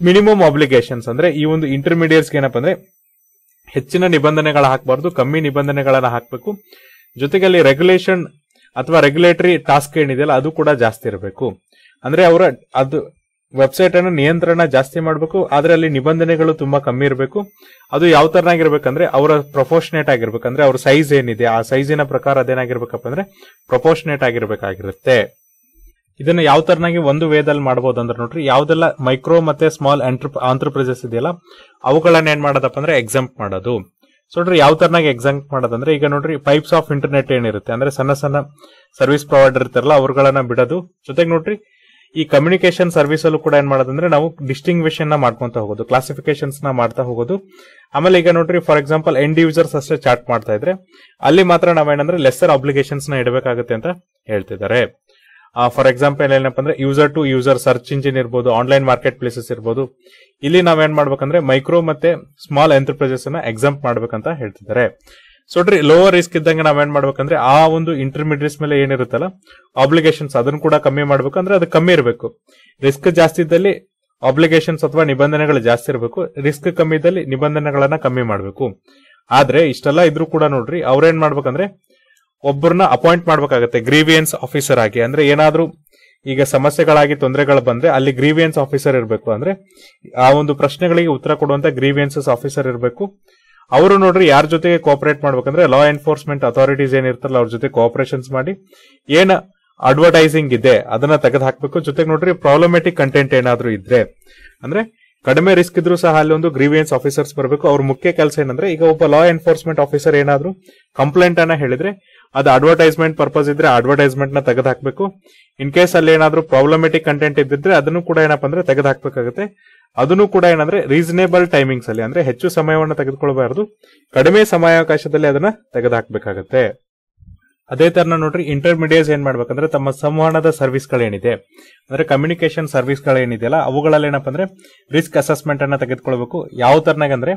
ಮಿನಿಮಮ್ ಅಬ್ಲಿಗೇಷನ್ಸ್ ಅಂದ್ರೆ ಈ ಒಂದು ಇಂಟರ್ಮೀಡಿಯೇಟ್ಸ್ ಏನಪ್ಪ ಅಂದ್ರೆ ಹೆಚ್ಚಿನ ನಿಬಂಧನೆಗಳ ಹಾಕಬಾರ್ದು ಕಮ್ಮಿ ನಿಬಂಧನೆಗಳನ್ನ ಹಾಕಬೇಕು ಜೊತೆಗೆ ಅಲ್ಲಿ ರೆಗ್ಯುಲೇಷನ್ ಅಥವಾ ರೆಗ್ಯುಲೇಟರಿ ಟಾಸ್ಕ್ ಏನಿದೆಯಲ್ಲ ಅದು ಕೂಡ ಜಾಸ್ತಿ ಇರಬೇಕು ಅಂದ್ರೆ ಅವರ ಅದು ವೆಬ್ಸೈಟ್ ಅನ್ನು ನಿಯಂತ್ರಣ ಜಾಸ್ತಿ ಮಾಡಬೇಕು ಆದ್ರೆ ಅಲ್ಲಿ ನಿಬಂಧನೆಗಳು ತುಂಬಾ ಕಮ್ಮಿ ಇರಬೇಕು ಅದು ಯಾವ ತರನಾಗಿರ್ಬೇಕಂದ್ರೆ ಅವರ ಪ್ರೊಫೋಷನೇಟ್ ಆಗಿರ್ಬೇಕಂದ್ರೆ ಅವ್ರ ಸೈಜ್ ಏನಿದೆ ಆ ಸೈಜಿನ ಪ್ರಕಾರ ಅದೇನಾಗಿರ್ಬೇಕಪ್ಪ ಅಂದ್ರೆ ಪ್ರೊಫೋಷನೇಟ್ ಆಗಿರ್ಬೇಕಾಗಿರುತ್ತೆ ಇದನ್ನ ಯಾವ ತರನಾಗಿ ಒಂದು ವೇದಲ್ಲಿ ಮಾಡಬಹುದು ಅಂದ್ರೆ ನೋಡ್ರಿ ಯಾವ್ದೆಲ್ಲ ಮೈಕ್ರೋ ಮತ್ತೆ ಸ್ಮಾಲ್ ಆಂಟರ್ಪ್ರೈಸಸ್ ಇದೆಯಲ್ಲ ಅವುಗಳನ್ನ ಏನ್ ಮಾಡೋದಪ್ಪ ಅಂದ್ರೆ ಎಕ್ಸಾಂಪ್ ಮಾಡೋದು ಸೊ ನೋಡ್ರಿ ಯಾವ ತರನಾಗಿ ಎಕ್ಸಾಂಪ್ ಮಾಡೋದಂದ್ರೆ ಈಗ ನೋಡ್ರಿ ಪೈಪ್ಸ್ ಆಫ್ ಇಂಟರ್ನೆಟ್ ಏನಿರುತ್ತೆ ಅಂದ್ರೆ ಸಣ್ಣ ಸಣ್ಣ ಸರ್ವಿಸ್ ಪ್ರೊವೈಡರ್ ಇರ್ತಾರಲ್ಲ ಅವ್ರಗಳನ್ನ ಬಿಡೋದು ಜೊತೆಗೆ ನೋಡ್ರಿ ಈ ಕಮ್ಯುನಿಕೇಶನ್ ಸರ್ವಿಸ್ ಅಲ್ಲೂ ಕೂಡ ಏನ್ ಮಾಡೋದಂದ್ರೆ ನಾವು ಡಿಸ್ಟಿಂಗ್ವಿಷನ್ ನ ಮಾಡ್ಕೊಂತ ಹೋಗೋದು ಕ್ಲಾಸಿಫಿಕೇಶನ್ಸ್ ನ ಮಾಡ್ತಾ ಹೋಗೋದು ಆಮೇಲೆ ಈಗ ನೋಡ್ರಿ ಫಾರ್ ಎಕ್ಸಾಂಪಲ್ ಎಂಡ್ ಯೂಸರ್ಸ್ ಅಷ್ಟೇ ಚಾರ್ಟ್ ಮಾಡ್ತಾ ಇದ್ರೆ ಅಲ್ಲಿ ಮಾತ್ರ ನಾವೇನಂದ್ರೆ ಲೆಸರ್ ಅಬ್ಲಿಕೇಶನ್ಸ್ ನ ಇಡಬೇಕಾಗುತ್ತೆ ಅಂತ ಹೇಳ್ತಿದ್ದಾರೆ ಫಾರ್ ಎಕ್ಸಾಂಪಲ್ ಏನಪ್ಪ ಅಂದ್ರೆ user to user search engine ಇರ್ಬೋದು ಆನ್ಲೈನ್ ಮಾರ್ಕೆಟ್ ಪ್ಲೇಸಸ್ ಇರ್ಬೋದು ಇಲ್ಲಿ ನಾವೇನ್ ಮಾಡ್ಬೇಕಂದ್ರೆ ಮೈಕ್ರೋ ಮತ್ತೆ ಸ್ಮಾಲ್ ಎಂಟರ್ಪ್ರೈಸಸ್ ನ ಎಕ್ಸಾಂಪ್ ಮಾಡ್ಬೇಕಂತ ಹೇಳ್ತಿದ್ದಾರೆ ಸೊ ಲೋವರ್ ರಿಸ್ಕ್ ಇದ್ದಂಗೆ ನಾವ್ ಏನ್ ಮಾಡ್ಬೇಕಂದ್ರೆ ಆ ಒಂದು ಇಂಟರ್ಮೀಡಿಯೇಟ್ಸ್ ಮೇಲೆ ಏನಿರುತ್ತಲ್ಲ ಆಬ್ಲಿಗೇಷನ್ಸ್ ಅದನ್ನ ಕೂಡ ಕಮ್ಮಿ ಅಂದ್ರೆ ಅದು ಕಮ್ಮಿ ಇರಬೇಕು ರಿಸ್ಕ್ ಜಾಸ್ತಿ ಇದ್ದಲ್ಲಿ ಆಬ್ಲಿಗೇಷನ್ಸ್ ಅಥವಾ ನಿಬಂಧನೆಗಳು ಜಾಸ್ತಿ ಇರಬೇಕು ರಿಸ್ಕ್ ಕಮ್ಮಿ ಇದ್ದಲ್ಲಿ ನಿಬಂಧನೆಗಳನ್ನ ಕಮ್ಮಿ ಮಾಡಬೇಕು ಆದ್ರೆ ಇಷ್ಟೆಲ್ಲ ಇದ್ರು ಕೂಡ ನೋಡ್ರಿ ಅವ್ರೇನ್ ಮಾಡ್ಬೇಕಂದ್ರೆ ಒಬ್ಬರನ್ನ ಅಪಾಯಿಂಟ್ ಮಾಡ್ಬೇಕಾಗತ್ತೆ ಗ್ರೀವಿಯನ್ಸ್ ಆಫೀಸರ್ ಆಗಿ ಅಂದ್ರೆ ಏನಾದ್ರೂ ಈಗ ಸಮಸ್ಯೆಗಳಾಗಿ ತೊಂದರೆಗಳು ಬಂದ್ರೆ ಅಲ್ಲಿ ಗ್ರೀವಿಯನ್ಸ್ ಆಫೀಸರ್ ಇರಬೇಕು ಅಂದ್ರೆ ಆ ಒಂದು ಪ್ರಶ್ನೆಗಳಿಗೆ ಉತ್ತರ ಕೊಡುವಂತ ಗ್ರೀವಿಯನ್ಸಸ್ ಆಫೀಸರ್ ಇರಬೇಕು ಅವರು ನೋಡ್ರಿ ಯಾರ ಜೊತೆಗೆ ಕೋಪರೇಟ್ ಮಾಡ್ಬೇಕಂದ್ರೆ ಲಾ ಎನ್ಫೋರ್ಸ್ಮೆಂಟ್ ಅಥಾರಿಟೀಸ್ ಏನಿರ್ತಾರಲ್ಲ ಅವ್ರ ಜೊತೆ ಕೋಪರೇಷನ್ಸ್ ಮಾಡಿ ಏನ ಅಡ್ವರ್ಟೈಸಿಂಗ್ ಇದೆ ಅದನ್ನ ತೆಗೆದು ಹಾಕಬೇಕು ಜೊತೆಗೆ ನೋಡ್ರಿ ಪ್ರಾಬ್ಲಮೆಟಿಕ್ ಕಂಟೆಂಟ್ ಏನಾದ್ರೂ ಇದ್ರೆ ಅಂದ್ರೆ ಕಡಿಮೆ ರಿಸ್ಕ್ ಇದ್ರು ಸಹ ಅಲ್ಲಿ ಒಂದು ಗ್ರೀವಿಯನ್ಸ್ ಆಫೀಸರ್ಸ್ ಬರಬೇಕು ಅವ್ರ ಮುಖ್ಯ ಕೆಲಸ ಏನಂದ್ರೆ ಈಗ ಒಬ್ಬ ಲಾ ಎನ್ಫೋರ್ಸ್ಮೆಂಟ್ ಆಫೀಸರ್ ಏನಾದ್ರೂ ಕಂಪ್ಲೇಂಟ್ ಅನ್ನ ಹೇಳಿದ್ರೆ ಅದು ಅಡ್ವರ್ಟೈಸ್ಮೆಂಟ್ ಪರ್ಪಸ್ ಇದ್ರೆ ಅಡ್ವರ್ಟೈಸ್ಮೆಂಟ್ ನ ತೆಗೆದು ಹಾಕಬೇಕು ಇನ್ ಕೇಸ್ ಅಲ್ಲಿ ಏನಾದ್ರೂ ಪ್ರಾಬ್ಲಮೆಟಿಕ್ ಕಂಟೆಂಟ್ ಇದ್ದಿದ್ರೆ ಅದನ್ನು ಕೂಡ ಏನಪ್ಪ ಅಂದ್ರೆ ತೆಗೆದು ಹಾಕಬೇಕಾಗುತ್ತೆ ಅದನ್ನು ಕೂಡ ಏನಂದ್ರೆ ರೀಸನೇಬಲ್ ಟೈಮಿಂಗ್ಸ್ ಅಲ್ಲಿ ಅಂದ್ರೆ ಹೆಚ್ಚು ಸಮಯವನ್ನು ತೆಗೆದುಕೊಳ್ಬಾರದು ಕಡಿಮೆ ಸಮಯಾವಕಾಶದಲ್ಲಿ ಅದನ್ನ ತೆಗೆದುಹಾಕಬೇಕಾಗತ್ತೆ ಅದೇ ತರನ ನೋಡ್ರಿ ಇಂಟರ್ಮೀಡಿಯೇಟ್ಸ್ ಏನ್ ಮಾಡ್ಬೇಕಂದ್ರೆ ತಮ್ಮ ಸಂವಹನದ ಸರ್ವಿಸ್ ಗಳೇನಿದೆ ಅಂದ್ರೆ ಕಮ್ಯುನಿಕೇಶನ್ ಸರ್ವಿಸ್ ಗಳೇನಿದೆಯಲ್ಲ ಅವುಗಳಲ್ಲಿ ಏನಪ್ಪ ಅಂದ್ರೆ ರಿಸ್ಕ್ ಅಸೆಸ್ಮೆಂಟ್ ಅನ್ನ ತೆಗೆದುಕೊಳ್ಬೇಕು ಯಾವ ತರನಾಗ ಅಂದ್ರೆ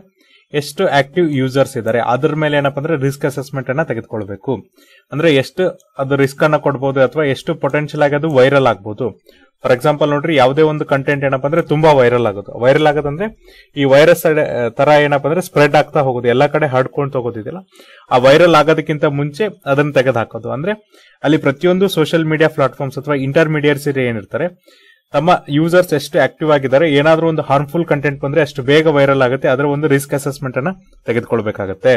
ಎಷ್ಟು ಆಕ್ಟಿವ್ ಯೂಸರ್ಸ್ ಇದ್ದಾರೆ ಅದ್ರ ಮೇಲೆ ಏನಪ್ಪ ಅಂದ್ರೆ ರಿಸ್ಕ್ ಅಸೆಸ್ಮೆಂಟ್ ಅನ್ನ ತೆಗೆದುಕೊಳ್ಬೇಕು ಅಂದ್ರೆ ಎಷ್ಟು ಅದು ರಿಸ್ಕ್ ಅನ್ನ ಕೊಡ್ಬೋದು ಅಥವಾ ಎಷ್ಟು ಪೊಟೆನ್ಶಿಯಲ್ ಆಗಿ ಅದು ವೈರಲ್ ಆಗ್ಬೋದು ಫಾರ್ ಎಕ್ಸಾಂಪಲ್ ನೋಡ್ರಿ ಯಾವುದೇ ಒಂದು ಕಂಟೆಂಟ್ ಏನಪ್ಪಾ ಅಂದ್ರೆ ತುಂಬಾ ವೈರಲ್ ಆಗೋದು ವೈರಲ್ ಆಗೋದಂದ್ರೆ ಈ ವೈರಸ್ ತರ ಏನಪ್ಪಾ ಅಂದ್ರೆ ಸ್ಪ್ರೆಡ್ ಆಗ್ತಾ ಹೋಗೋದು ಎಲ್ಲಾ ಕಡೆ ಹರಡ್ಕೊಂಡು ಹೋಗೋದಿದೆಯಲ್ಲ ಆ ವೈರಲ್ ಆಗೋದಕ್ಕಿಂತ ಮುಂಚೆ ಅದನ್ನ ತೆಗೆದು ಹಾಕೋದು ಅಂದ್ರೆ ಅಲ್ಲಿ ಪ್ರತಿಯೊಂದು ಸೋಷಿಯಲ್ ಮೀಡಿಯಾ ಪ್ಲಾಟ್ಫಾರ್ಮ್ಸ್ ಅಥವಾ ಇಂಟರ್ಮೀಡಿಯೇಟ್ಸ್ ಏನಿರ್ತಾರೆ ತಮ್ಮ ಯೂಸರ್ಸ್ ಎಷ್ಟು ಆಕ್ಟಿವ್ ಆಗಿದ್ದಾರೆ ಏನಾದರೂ ಒಂದು ಹಾರ್ಮ್ಫುಲ್ ಕಂಟೆಂಟ್ ಬಂದ್ರೆ ಅಷ್ಟು ಬೇಗ ವೈರಲ್ ಆಗುತ್ತೆ ಅದರ ಒಂದು ರಿಸ್ಕ್ ಅಸೆಸ್ಮೆಂಟ್ ಅನ್ನ ತೆಗೆದುಕೊಳ್ಬೇಕಾಗತ್ತೆ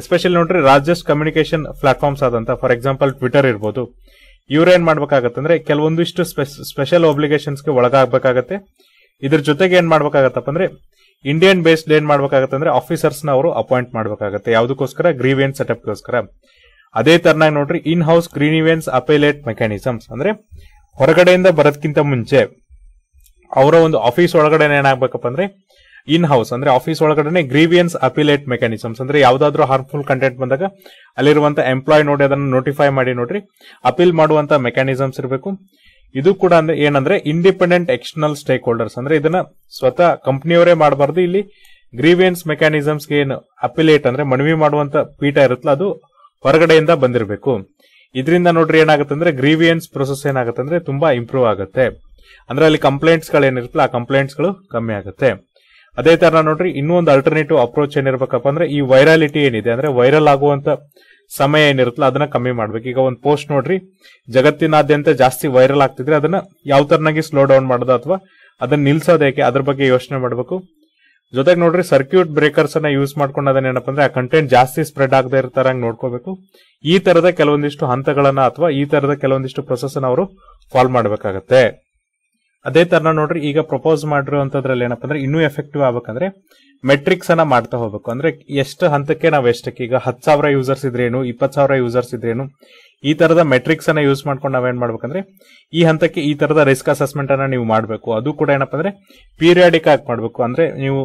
ಎಸ್ಪೆಷಲಿ ನೋಡ್ರಿ ಲಾರ್ಜೆಸ್ಟ್ ಕಮ್ಯುನಿಕೇಶನ್ ಪ್ಲಾಟ್ಫಾರ್ಮ್ಸ್ ಆದಂತ ಫಾರ್ ಎಕ್ಸಾಂಪಲ್ ಟ್ವಿಟರ್ ಇರ್ಬೋದು ಇವ್ರೇನ್ ಮಾಡ್ಬೇಕಾಗತ್ತಂದ್ರೆ ಕೆಲವೊಂದಿಷ್ಟು ಸ್ಪೆಷಲ್ ಒಬ್ಲಿಗೇಷನ್ಸ್ಗೆ ಒಳಗಾಗಬೇಕಾಗತ್ತೆ ಇದ್ರ ಜೊತೆಗೆ ಏನ್ ಮಾಡ್ಬೇಕಾಗತ್ತಪ್ಪ ಅಂದ್ರೆ ಇಂಡಿಯನ್ ಬೇಸ್ಡ್ ಏನ್ ಮಾಡ್ಬೇಕಾಗತ್ತಂದ್ರೆ ಆಫೀಸರ್ಸ್ ನ ಅವರು ಅಪಾಯಿಂಟ್ ಮಾಡ್ಬೇಕಾಗತ್ತೆ ಯಾವುದಕ್ಕೋಸ್ಕರ ಗ್ರೀವಿಯನ್ಸ್ ಸೆಟಪ್ಗೋಸ್ಕರ ಅದೇ ತರನಾಗಿ ನೋಡ್ರಿ ಇನ್ ಹೌಸ್ ಗ್ರೀನಿವೆನ್ಸ್ ಅಪೈಲೇಟ್ ಮೆಕ್ಯಾನಿಸಮ್ಸ್ ಅಂದ್ರೆ ಹೊರಗಡೆಯಿಂದ ಬರೋದ್ಕಿಂತ ಮುಂಚೆ ಅವರ ಒಂದು ಆಫೀಸ್ ಒಳಗಡೆ ಏನಾಗಬೇಕಪ್ಪ ಅಂದ್ರೆ ಇನ್ ಹೌಸ್ ಅಂದ್ರೆ ಆಫೀಸ್ ಒಳಗಡೆ ಗ್ರೀವಿಯನ್ಸ್ ಅಪಿಲೇಟ್ ಮೆಕಾನಿಸಮ್ಸ್ ಅಂದ್ರೆ ಯಾವ್ದಾದ್ರು ಹಾರ್ಮ್ಫುಲ್ ಕಂಟೆಂಟ್ ಬಂದಾಗ ಅಲ್ಲಿರುವಂತ ಎಂಪ್ಲಾಯ್ ನೋಡಿ ಅದನ್ನು ನೋಟಿಫೈ ಮಾಡಿ ನೋಡ್ರಿ ಅಪೀಲ್ ಮಾಡುವಂತ ಮೆಕಾನಿಸಮ್ಸ್ ಇರಬೇಕು ಇದು ಕೂಡ ಅಂದ್ರೆ ಏನಂದ್ರೆ ಇಂಡಿಪೆಂಡೆಂಟ್ ಎಕ್ಸ್ಟರ್ನಲ್ ಸ್ಟೇಕ್ ಹೋಲ್ಡರ್ಸ್ ಅಂದ್ರೆ ಇದನ್ನ ಸ್ವತಃ ಕಂಪ್ನಿಯವರೇ ಮಾಡಬಾರ್ದು ಇಲ್ಲಿ ಗ್ರೀವಿಯನ್ಸ್ ಮೆಕ್ಯಾನಿಸಮ್ಸ್ ಏನು ಅಪಿಲೇಟ್ ಅಂದ್ರೆ ಮನವಿ ಮಾಡುವಂತ ಪೀಠ ಇರುತ್ತಲ್ಲ ಅದು ಹೊರಗಡೆಯಿಂದ ಬಂದಿರಬೇಕು ಇದರಿಂದ ನೋಡ್ರಿ ಏನಾಗುತ್ತೆ ಅಂದ್ರೆ ಗ್ರೀವಿಯನ್ಸ್ ಪ್ರೊಸೆಸ್ ಏನಾಗುತ್ತೆ ಅಂದ್ರೆ ತುಂಬಾ ಇಂಪ್ರೂವ್ ಆಗುತ್ತೆ ಅಂದ್ರೆ ಅಲ್ಲಿ ಕಂಪ್ಲೇಂಟ್ಸ್ ಗಳು ಏನಿರುತ್ತಲ್ಲ ಆ ಕಂಪ್ಲೇಂಟ್ಸ್ ಗಳು ಕಮ್ಮಿ ಆಗುತ್ತೆ ಅದೇ ತರ ನೋಡ್ರಿ ಇನ್ನೊಂದು ಒಂದು ಅಲ್ಟರ್ನೇಟಿವ್ ಅಪ್ರೋಚ್ ಏನಿರ್ಬೇಕಪ್ಪ ಅಂದ್ರೆ ಈ ವೈರಾಲಿಟಿ ಏನಿದೆ ಅಂದ್ರೆ ವೈರಲ್ ಆಗುವಂತ ಸಮಯ ಏನಿರುತ್ತಲ್ಲ ಅದನ್ನ ಕಮ್ಮಿ ಮಾಡ್ಬೇಕು ಈಗ ಒಂದು ಪೋಸ್ಟ್ ನೋಡ್ರಿ ಜಗತ್ತಿನಾದ್ಯಂತ ಜಾಸ್ತಿ ವೈರಲ್ ಆಗ್ತಿದ್ರೆ ಅದನ್ನ ಯಾವ ತರನಾಗಿ ಸ್ಲೋ ಡೌನ್ ಮಾಡೋದು ಅಥವಾ ಅದನ್ನ ನಿಲ್ಸೋದಕ್ಕೆ ಅದ್ರ ಬಗ್ಗೆ ಯೋಚನೆ ಮಾಡಬೇಕು ಜೊತೆಗೆ ನೋಡ್ರಿ ಸರ್ಕ್ಯೂಟ್ ಬ್ರೇಕರ್ಸ್ ಅನ್ನ ಯೂಸ್ ಮಾಡ್ಕೊಂಡು ಅದನ್ನ ಏನಪ್ಪ ಅಂದ್ರೆ ಆ ಕಂಟೆಂಟ್ ಜಾಸ್ತಿ ಸ್ಪ್ರೆಡ್ ಆಗದೆ ಇರ್ತಾರ ನೋಡ್ಕೋಬೇಕು ಈ ತರದ ಕೆಲವೊಂದಿಷ್ಟು ಹಂತಗಳನ್ನ ಅಥವಾ ಈ ತರದ ಕೆಲವೊಂದಿಷ್ಟು ಪ್ರೊಸೆಸ್ ಅನ್ನ ಅವರು ಫಾಲ್ ಮಾಡಬೇಕಾಗತ್ತೆ ಅದೇ ತರ ನೋಡ್ರಿ ಈಗ ಪ್ರಪೋಸ್ ಮಾಡಿರುವಂತದ್ರಲ್ಲಿ ಏನಪ್ಪ ಅಂದ್ರೆ ಇನ್ನೂ ಎಫೆಕ್ಟಿವ್ ಆಗ್ಬೇಕಂದ್ರೆ ಮೆಟ್ರಿಕ್ಸ್ ಅನ್ನ ಮಾಡ್ತಾ ಹೋಗ್ಬೇಕು ಅಂದ್ರೆ ಎಷ್ಟು ಹಂತಕ್ಕೆ ನಾವು ಎಷ್ಟಕ್ಕೆ ಈಗ ಹತ್ತು ಸಾವಿರ ಯೂಸರ್ಸ್ ಇದ್ರೇನು ಇಪ್ಪತ್ತು ಸಾವಿರ ಯೂಸರ್ಸ್ ಇದ್ರೇನು ಈ ತರದ ಮೆಟ್ರಿಕ್ಸ್ ಅನ್ನ ಯೂಸ್ ಮಾಡ್ಕೊಂಡು ನಾವೇನ್ ಮಾಡ್ಬೇಕಂದ್ರೆ ಈ ಹಂತಕ್ಕೆ ಈ ತರದ ರಿಸ್ಕ್ ಅಸೆಸ್ಮೆಂಟ್ ಅನ್ನ ನೀವು ಮಾಡಬೇಕು ಅದು ಕೂಡ ಏನಪ್ಪ ಅಂದ್ರೆ ಪೀರಿಯಾಡಿಕ್ ಆಗಿ ಮಾಡಬೇಕು ಅಂದ್ರೆ ನೀವು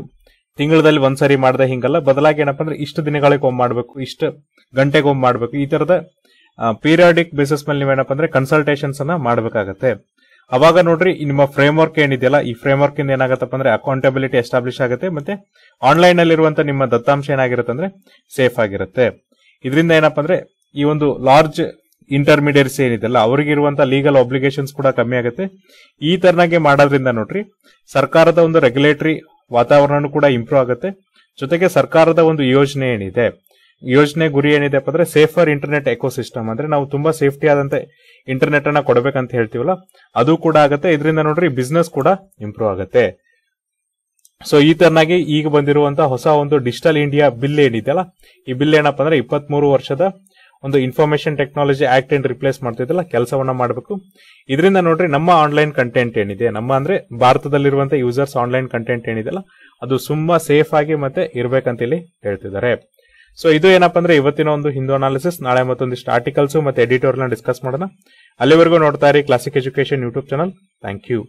ತಿಂಗಳಲ್ಲಿ ಒಂದ್ಸರಿ ಮಾಡದೆ ಹಿಂಗಲ್ಲ ಬದಲಾಗಿ ಏನಪ್ಪಾ ಅಂದ್ರೆ ಇಷ್ಟು ಒಮ್ಮೆ ಮಾಡಬೇಕು ಇಷ್ಟು ಗಂಟೆಗೊಮ್ಮೆ ಮಾಡಬೇಕು ಈ ತರದ ಪೀರಿಯಾಡಿಕ್ ಬೇಸಿಸ್ ಮೇಲೆ ನೀವೇನಪ್ಪ ಅಂದ್ರೆ ಕನ್ಸಲ್ಟೇಷನ್ಸ್ ಅನ್ನ ಮಾಡಬೇಕಾಗತ್ತೆ ಅವಾಗ ನೋಡ್ರಿ ನಿಮ್ಮ ಫ್ರೇಮ್ ವರ್ಕ್ ಏನಿದೆಯಲ್ಲ ಈ ಫ್ರೇಮ್ ವರ್ಕ್ ಇಂದ ಏನಾಗತ್ತಪ್ಪ ಅಂದ್ರೆ ಅಕೌಂಟಬಿಲಿಟಿ ಎಸ್ಟಾಬ್ಲಿಷ್ ಆಗುತ್ತೆ ಮತ್ತೆ ಆನ್ಲೈನ್ ಇರುವಂತ ನಿಮ್ಮ ದತ್ತಾಂಶ ಏನಾಗಿರುತ್ತೆ ಅಂದ್ರೆ ಸೇಫ್ ಆಗಿರುತ್ತೆ ಇದರಿಂದ ಏನಪ್ಪಾ ಅಂದ್ರೆ ಈ ಒಂದು ಲಾರ್ಜ್ ಇಂಟರ್ಮೀಡಿಯೇಟ್ಸ್ ಏನಿದೆಲ್ಲ ಇರುವಂತ ಲೀಗಲ್ ಅಬ್ಲಿಗೇಷನ್ಸ್ ಕೂಡ ಕಮ್ಮಿ ಆಗುತ್ತೆ ಈ ತರನಾಗೆ ಮಾಡೋದ್ರಿಂದ ನೋಡ್ರಿ ಸರ್ಕಾರದ ಒಂದು ರೆಗ್ಯುಲೇಟರಿ ವಾತಾವರಣ ಕೂಡ ಇಂಪ್ರೂವ್ ಆಗುತ್ತೆ ಜೊತೆಗೆ ಸರ್ಕಾರದ ಒಂದು ಯೋಜನೆ ಏನಿದೆ ಯೋಜನೆ ಗುರಿ ಏನಿದೆಪ್ಪ ಅಂದ್ರೆ ಸೇಫರ್ ಇಂಟರ್ನೆಟ್ ಎಕೋಸಿಸ್ಟಮ್ ಅಂದ್ರೆ ನಾವು ತುಂಬಾ ಸೇಫ್ಟಿ ಆದಂತ ಇಂಟರ್ನೆಟ್ ಅನ್ನ ಕೊಡಬೇಕಂತ ಹೇಳ್ತೀವಲ್ಲ ಅದು ಕೂಡ ಆಗುತ್ತೆ ಇದರಿಂದ ನೋಡ್ರಿ ಬಿಸ್ನೆಸ್ ಕೂಡ ಇಂಪ್ರೂವ್ ಆಗುತ್ತೆ ಸೊ ಈ ತರನಾಗಿ ಈಗ ಬಂದಿರುವಂತಹ ಹೊಸ ಒಂದು ಡಿಜಿಟಲ್ ಇಂಡಿಯಾ ಬಿಲ್ ಏನಿದೆಯಲ್ಲ ಈ ಬಿಲ್ ಏನಪ್ಪ ಅಂದ್ರೆ ಇಪ್ಪತ್ತ್ ವರ್ಷದ ಒಂದು information technology act and replace ಮಾಡ್ತಿದ್ದಲ್ಲ ಕೆಲಸವನ್ನ ಮಾಡಬೇಕು ಇದರಿಂದ ನೋಡ್ರಿ ನಮ್ಮ ಆನ್ಲೈನ್ ಕಂಟೆಂಟ್ ಏನಿದೆ ನಮ್ಮ ಅಂದ್ರೆ ಭಾರತದಲ್ಲಿರುವಂತಹ ಯೂಸರ್ಸ್ ಆನ್ಲೈನ್ ಕಂಟೆಂಟ್ ಏನಿದೆಯಲ್ಲ ಅದು ತುಂಬಾ ಸೇಫ್ ಆಗಿ ಮತ್ತೆ ಇರಬೇಕಂತ ಇಲ್ಲಿ ಹೇಳ್ತಿದ್ದಾರೆ ಸೊ ಇದು ಏನಪ್ಪ ಅಂದ್ರೆ ಇವತ್ತಿನ ಒಂದು ಹಿಂದೂ ಅನಾಲಿಸಿಸ್ ನಾಳೆ ಮತ್ತೊಂದಿಷ್ಟು ಆರ್ಟಿಕಲ್ಸ್ ಮತ್ತೆ ಎಡಿಟೋರ್ನ ಡಿಸ್ಕಸ್ ಮಾಡೋಣ ಅಲ್ಲಿವರೆಗೂ ನೋಡ್ತಾ ಇರಿ Classic education YouTube channel thank you